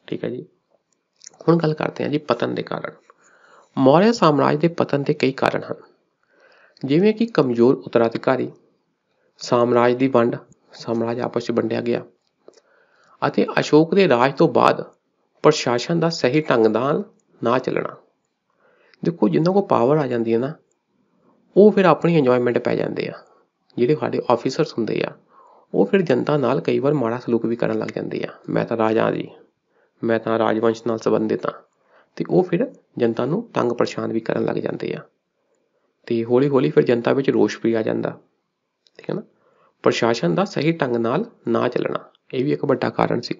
ਠੀਕ ਹੈ ਜੀ ਹੁਣ ਗੱਲ ਕਰਦੇ ਹਾਂ ਜੀ ਪਤਨ ਦੇ ਕਾਰਨ ਮੌਰੀਆ ਸਾਮਰਾਜ ਦੇ ਪਤਨ ਦੇ ਕਈ ਕਾਰਨ ਹਨ ਜਿਵੇਂ ਕਿ ਕਮਜ਼ੋਰ ਉਤਰਾਧਿਕਾਰੀ ਸਾਮਰਾਜ ਦੀ ਵੰਡ ਸਾਮਰਾਜ ਆਪਸ ਵਿੱਚ ਵੰਡਿਆ ਗਿਆ ਅਤੇ ਅਸ਼ੋਕ ਦੇ ਰਾਜ ਤੋਂ ਬਾਅਦ ਪ੍ਰਸ਼ਾਸਨ ਦਾ ਸਹੀ ਢੰਗ ਨਾਲ ਨਾ ਚੱਲਣਾ ਦੇਖੋ ਜਿੰਨਾਂ ਕੋ ਪਾਵਰ ਆ ਜਾਂਦੀ ਹੈ ਨਾ ਉਹ ਫਿਰ ਆਪਣੀ ਇੰਜੋਇਮੈਂਟ ਪੈ ਜਾਂਦੇ ਆ ਜਿਹੜੇ ਸਾਡੇ ਆਫੀਸਰਸ ਹੁੰਦੇ ਆ ਉਹ ਫਿਰ ਜਨਤਾ ਨਾਲ ਕਈ ਵਾਰ ਮਾੜਾ ਸਲੂਕ ਵੀ ਕਰਨ ਲੱਗ ਜਾਂਦੇ ਆ ਮੈਂ ਤਾਂ ਰਾਜਾ ਜੀ ਮੈਂ ਤਾਂ ਰਾਜਵੰਸ਼ ਨਾਲ ਸੰਬੰਧਿਤ ਆ ਤੇ ਉਹ ਫਿਰ ਜਨਤਾ ਨੂੰ ਤੰਗ ਪਰੇਸ਼ਾਨ ਵੀ ਕਰਨ ਲੱਗ ਜਾਂਦੇ ਆ ਤੇ ਹੌਲੀ ਹੌਲੀ ਫਿਰ ਜਨਤਾ ਵਿੱਚ ਰੋਸ਼ ਵੀ ਆ ਜਾਂਦਾ ਠੀਕ ਹੈ ਨਾ ਪ੍ਰਸ਼ਾਸਨ ਦਾ ਸਹੀ ਢੰਗ ਨਾਲ ਨਾ ਚੱਲਣਾ ਇਹ ਵੀ ਇੱਕ ਵੱਡਾ ਕਾਰਨ ਸੀ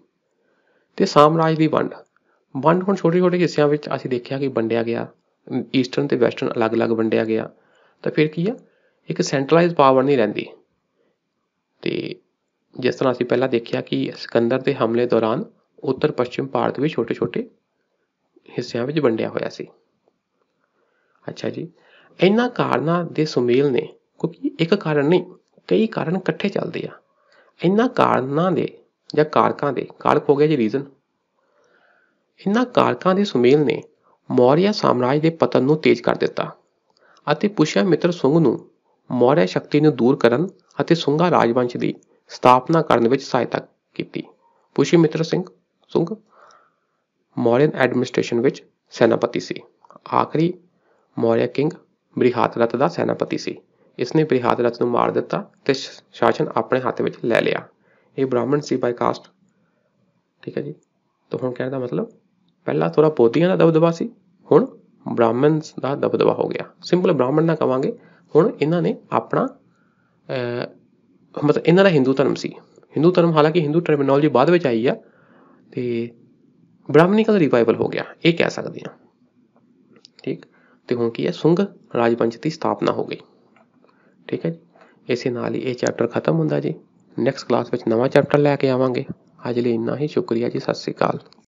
ਤੇ ਸਾਮਰਾਜ ਦੀ ਵੰਡ ਵੰਡ ਹੁਣ ਛੋਟੇ-ਛੋਟੇ ਹਿੱਸਿਆਂ ਵਿੱਚ ਅਸੀਂ ਦੇਖਿਆ ਕਿ ਵੰਡਿਆ ਗਿਆ ਈਸਟਰਨ ਤੇ ਵੈਸਟਰਨ ਅਲੱਗ-ਅਲੱਗ ਵੰਡਿਆ ਗਿਆ ਤਾਂ ਫਿਰ ਕੀ ਆ ਇੱਕ ਸੈਂਟਰਲਾਈਜ਼ ਪਾਵਰ ਨਹੀਂ ਰਹਿੰਦੀ ਤੇ ਜਿਸ ਤਰ੍ਹਾਂ ਅਸੀਂ ਪਹਿਲਾਂ ਦੇਖਿਆ ਕਿ ਸਿਕੰਦਰ ਦੇ ਹਮਲੇ ਦੌਰਾਨ ਉੱਤਰ ਪੱਛਮ ਭਾਰਤ ਵਿੱਚ ਛੋਟੇ-ਛੋਟੇ ਹਿੱਸਿਆਂ ਵਿੱਚ ਵੰਡਿਆ ਹੋਇਆ ਸੀ ਅੱਛਾ ਜੀ ਇਹਨਾਂ ਕਾਰਨਾਂ ਦੇ ਸੁਮੇਲ ਨੇ ਕਿਉਂਕਿ ਇੱਕ ਕਾਰਨ ਨਹੀਂ ਕਈ ਕਾਰਨ ਇਕੱਠੇ ਚੱਲਦੇ ਆ ਇਹਨਾਂ ਕਾਰਨਾਂ ਦੇ ਜਾਂ ਕਾਰਕਾਂ ਦੇ ਕਾਰਕ ਹੋ ਗਿਆ ਜੀ ਰੀਜ਼ਨ ਇਹਨਾਂ ਕਾਰਕਾਂ ਦੇ ਸੁਮੇਲ ਨੇ ਮੌਰੀਆ ਸਾਮਰਾਜ ਦੇ ਪਤਨ ਨੂੰ ਤੇਜ਼ ਕਰ ਦਿੱਤਾ ਅਤੇ ਮਿੱਤਰ ਸੁੰਗ ਨੂੰ ਮੌਰੀਆ ਸ਼ਕਤੀ ਨੂੰ ਦੂਰ ਕਰਨ ਅਤੇ ਸੁੰਗਾ ਰਾਜਵੰਸ਼ ਦੀ ਸਥਾਪਨਾ ਕਰਨ ਵਿੱਚ ਸਹਾਇਤਾ ਕੀਤੀ ਮਿੱਤਰ ਸਿੰਘ ਸੁੰਗ ਮੌਰੀਅਨ ਐਡਮਿਨਿਸਟ੍ਰੇਸ਼ਨ ਵਿੱਚ ਸੈਨਾਪਤੀ ਸੀ ਆਖਰੀ ਮੌਰੀਆ ਕਿੰਗ ਬ੍ਰਿਹਾਤ ਰਤ ਦਾ ਸੈਨਾਪਤੀ ਸੀ ਨੇ ਬ੍ਰਿਹਾਤ ਰਤ ਨੂੰ ਮਾਰ ਦਿੱਤਾ ਤੇ ਸ਼ਾਸਨ ਆਪਣੇ ਹੱਥ ਵਿੱਚ ਲੈ ਲਿਆ ਇਹ ਬ੍ਰਾਹਮਣ ਸੀ ਬਾਈ ਕਾਸਟ ਠੀਕ ਹੈ ਜੀ ਤਾਂ ਹੁਣ ਕਹਿਣ ਦਾ ਮਤਲਬ ਪਹਿਲਾਂ ਥੋੜਾ ਪੋਤੀਆਂ ਦਾ ਦਬਦਬਾ ਸੀ ਹੁਣ ਬ੍ਰਾਹਮਣਸ ਦਾ ਦਬਦਬਾ ਹੋ ਗਿਆ ਸਿੰਪਲ ਬ੍ਰਾਹਮਣ ਨਾ ਕਵਾਂਗੇ ਹੁਣ ਇਹਨਾਂ ਨੇ ਆਪਣਾ ਮਤਲਬ ਇਹਨਾਂ ਦਾ ਹਿੰਦੂ ਧਰਮ ਸੀ ਹਿੰਦੂ ਧਰਮ ਹਾਲਾਂਕਿ ਹਿੰਦੂ ਟਰਮੀਨੋਲੋਜੀ ਬਾਅਦ ਵਿੱਚ ਆਈ ਆ ਤੇ ਬ੍ਰਾਹਮਣਿਕਲ ਰਿਵਾਈਵਲ ਹੋ ਗਿਆ ਇਹ ਕਹਿ ਸਕਦੇ ਹਾਂ ਠੀਕ ਤੇ ਹੁਣ ਕੀ ਹੈ ਸੁੰਗ ਰਾਜਵੰਸ਼ ਦੀ ਸਥਾਪਨਾ ਹੋ ਗਈ ਠੀਕ ਹੈ ਜੀ ਇਸੇ ਨਾਲ ਹੀ ਇਹ ਚੈਪਟਰ ਖਤਮ ਹੁੰਦਾ ਜੀ ਨੈਕਸਟ ਕਲਾਸ ਵਿੱਚ ਨਵਾਂ ਚੈਪਟਰ ਲੈ ਕੇ ਆਵਾਂਗੇ ਅੱਜ ਲਈ ਇੰਨਾ ਹੀ ਸ਼ੁਕਰੀਆ ਜੀ ਸਤਿ ਸ੍ਰੀ ਅਕਾਲ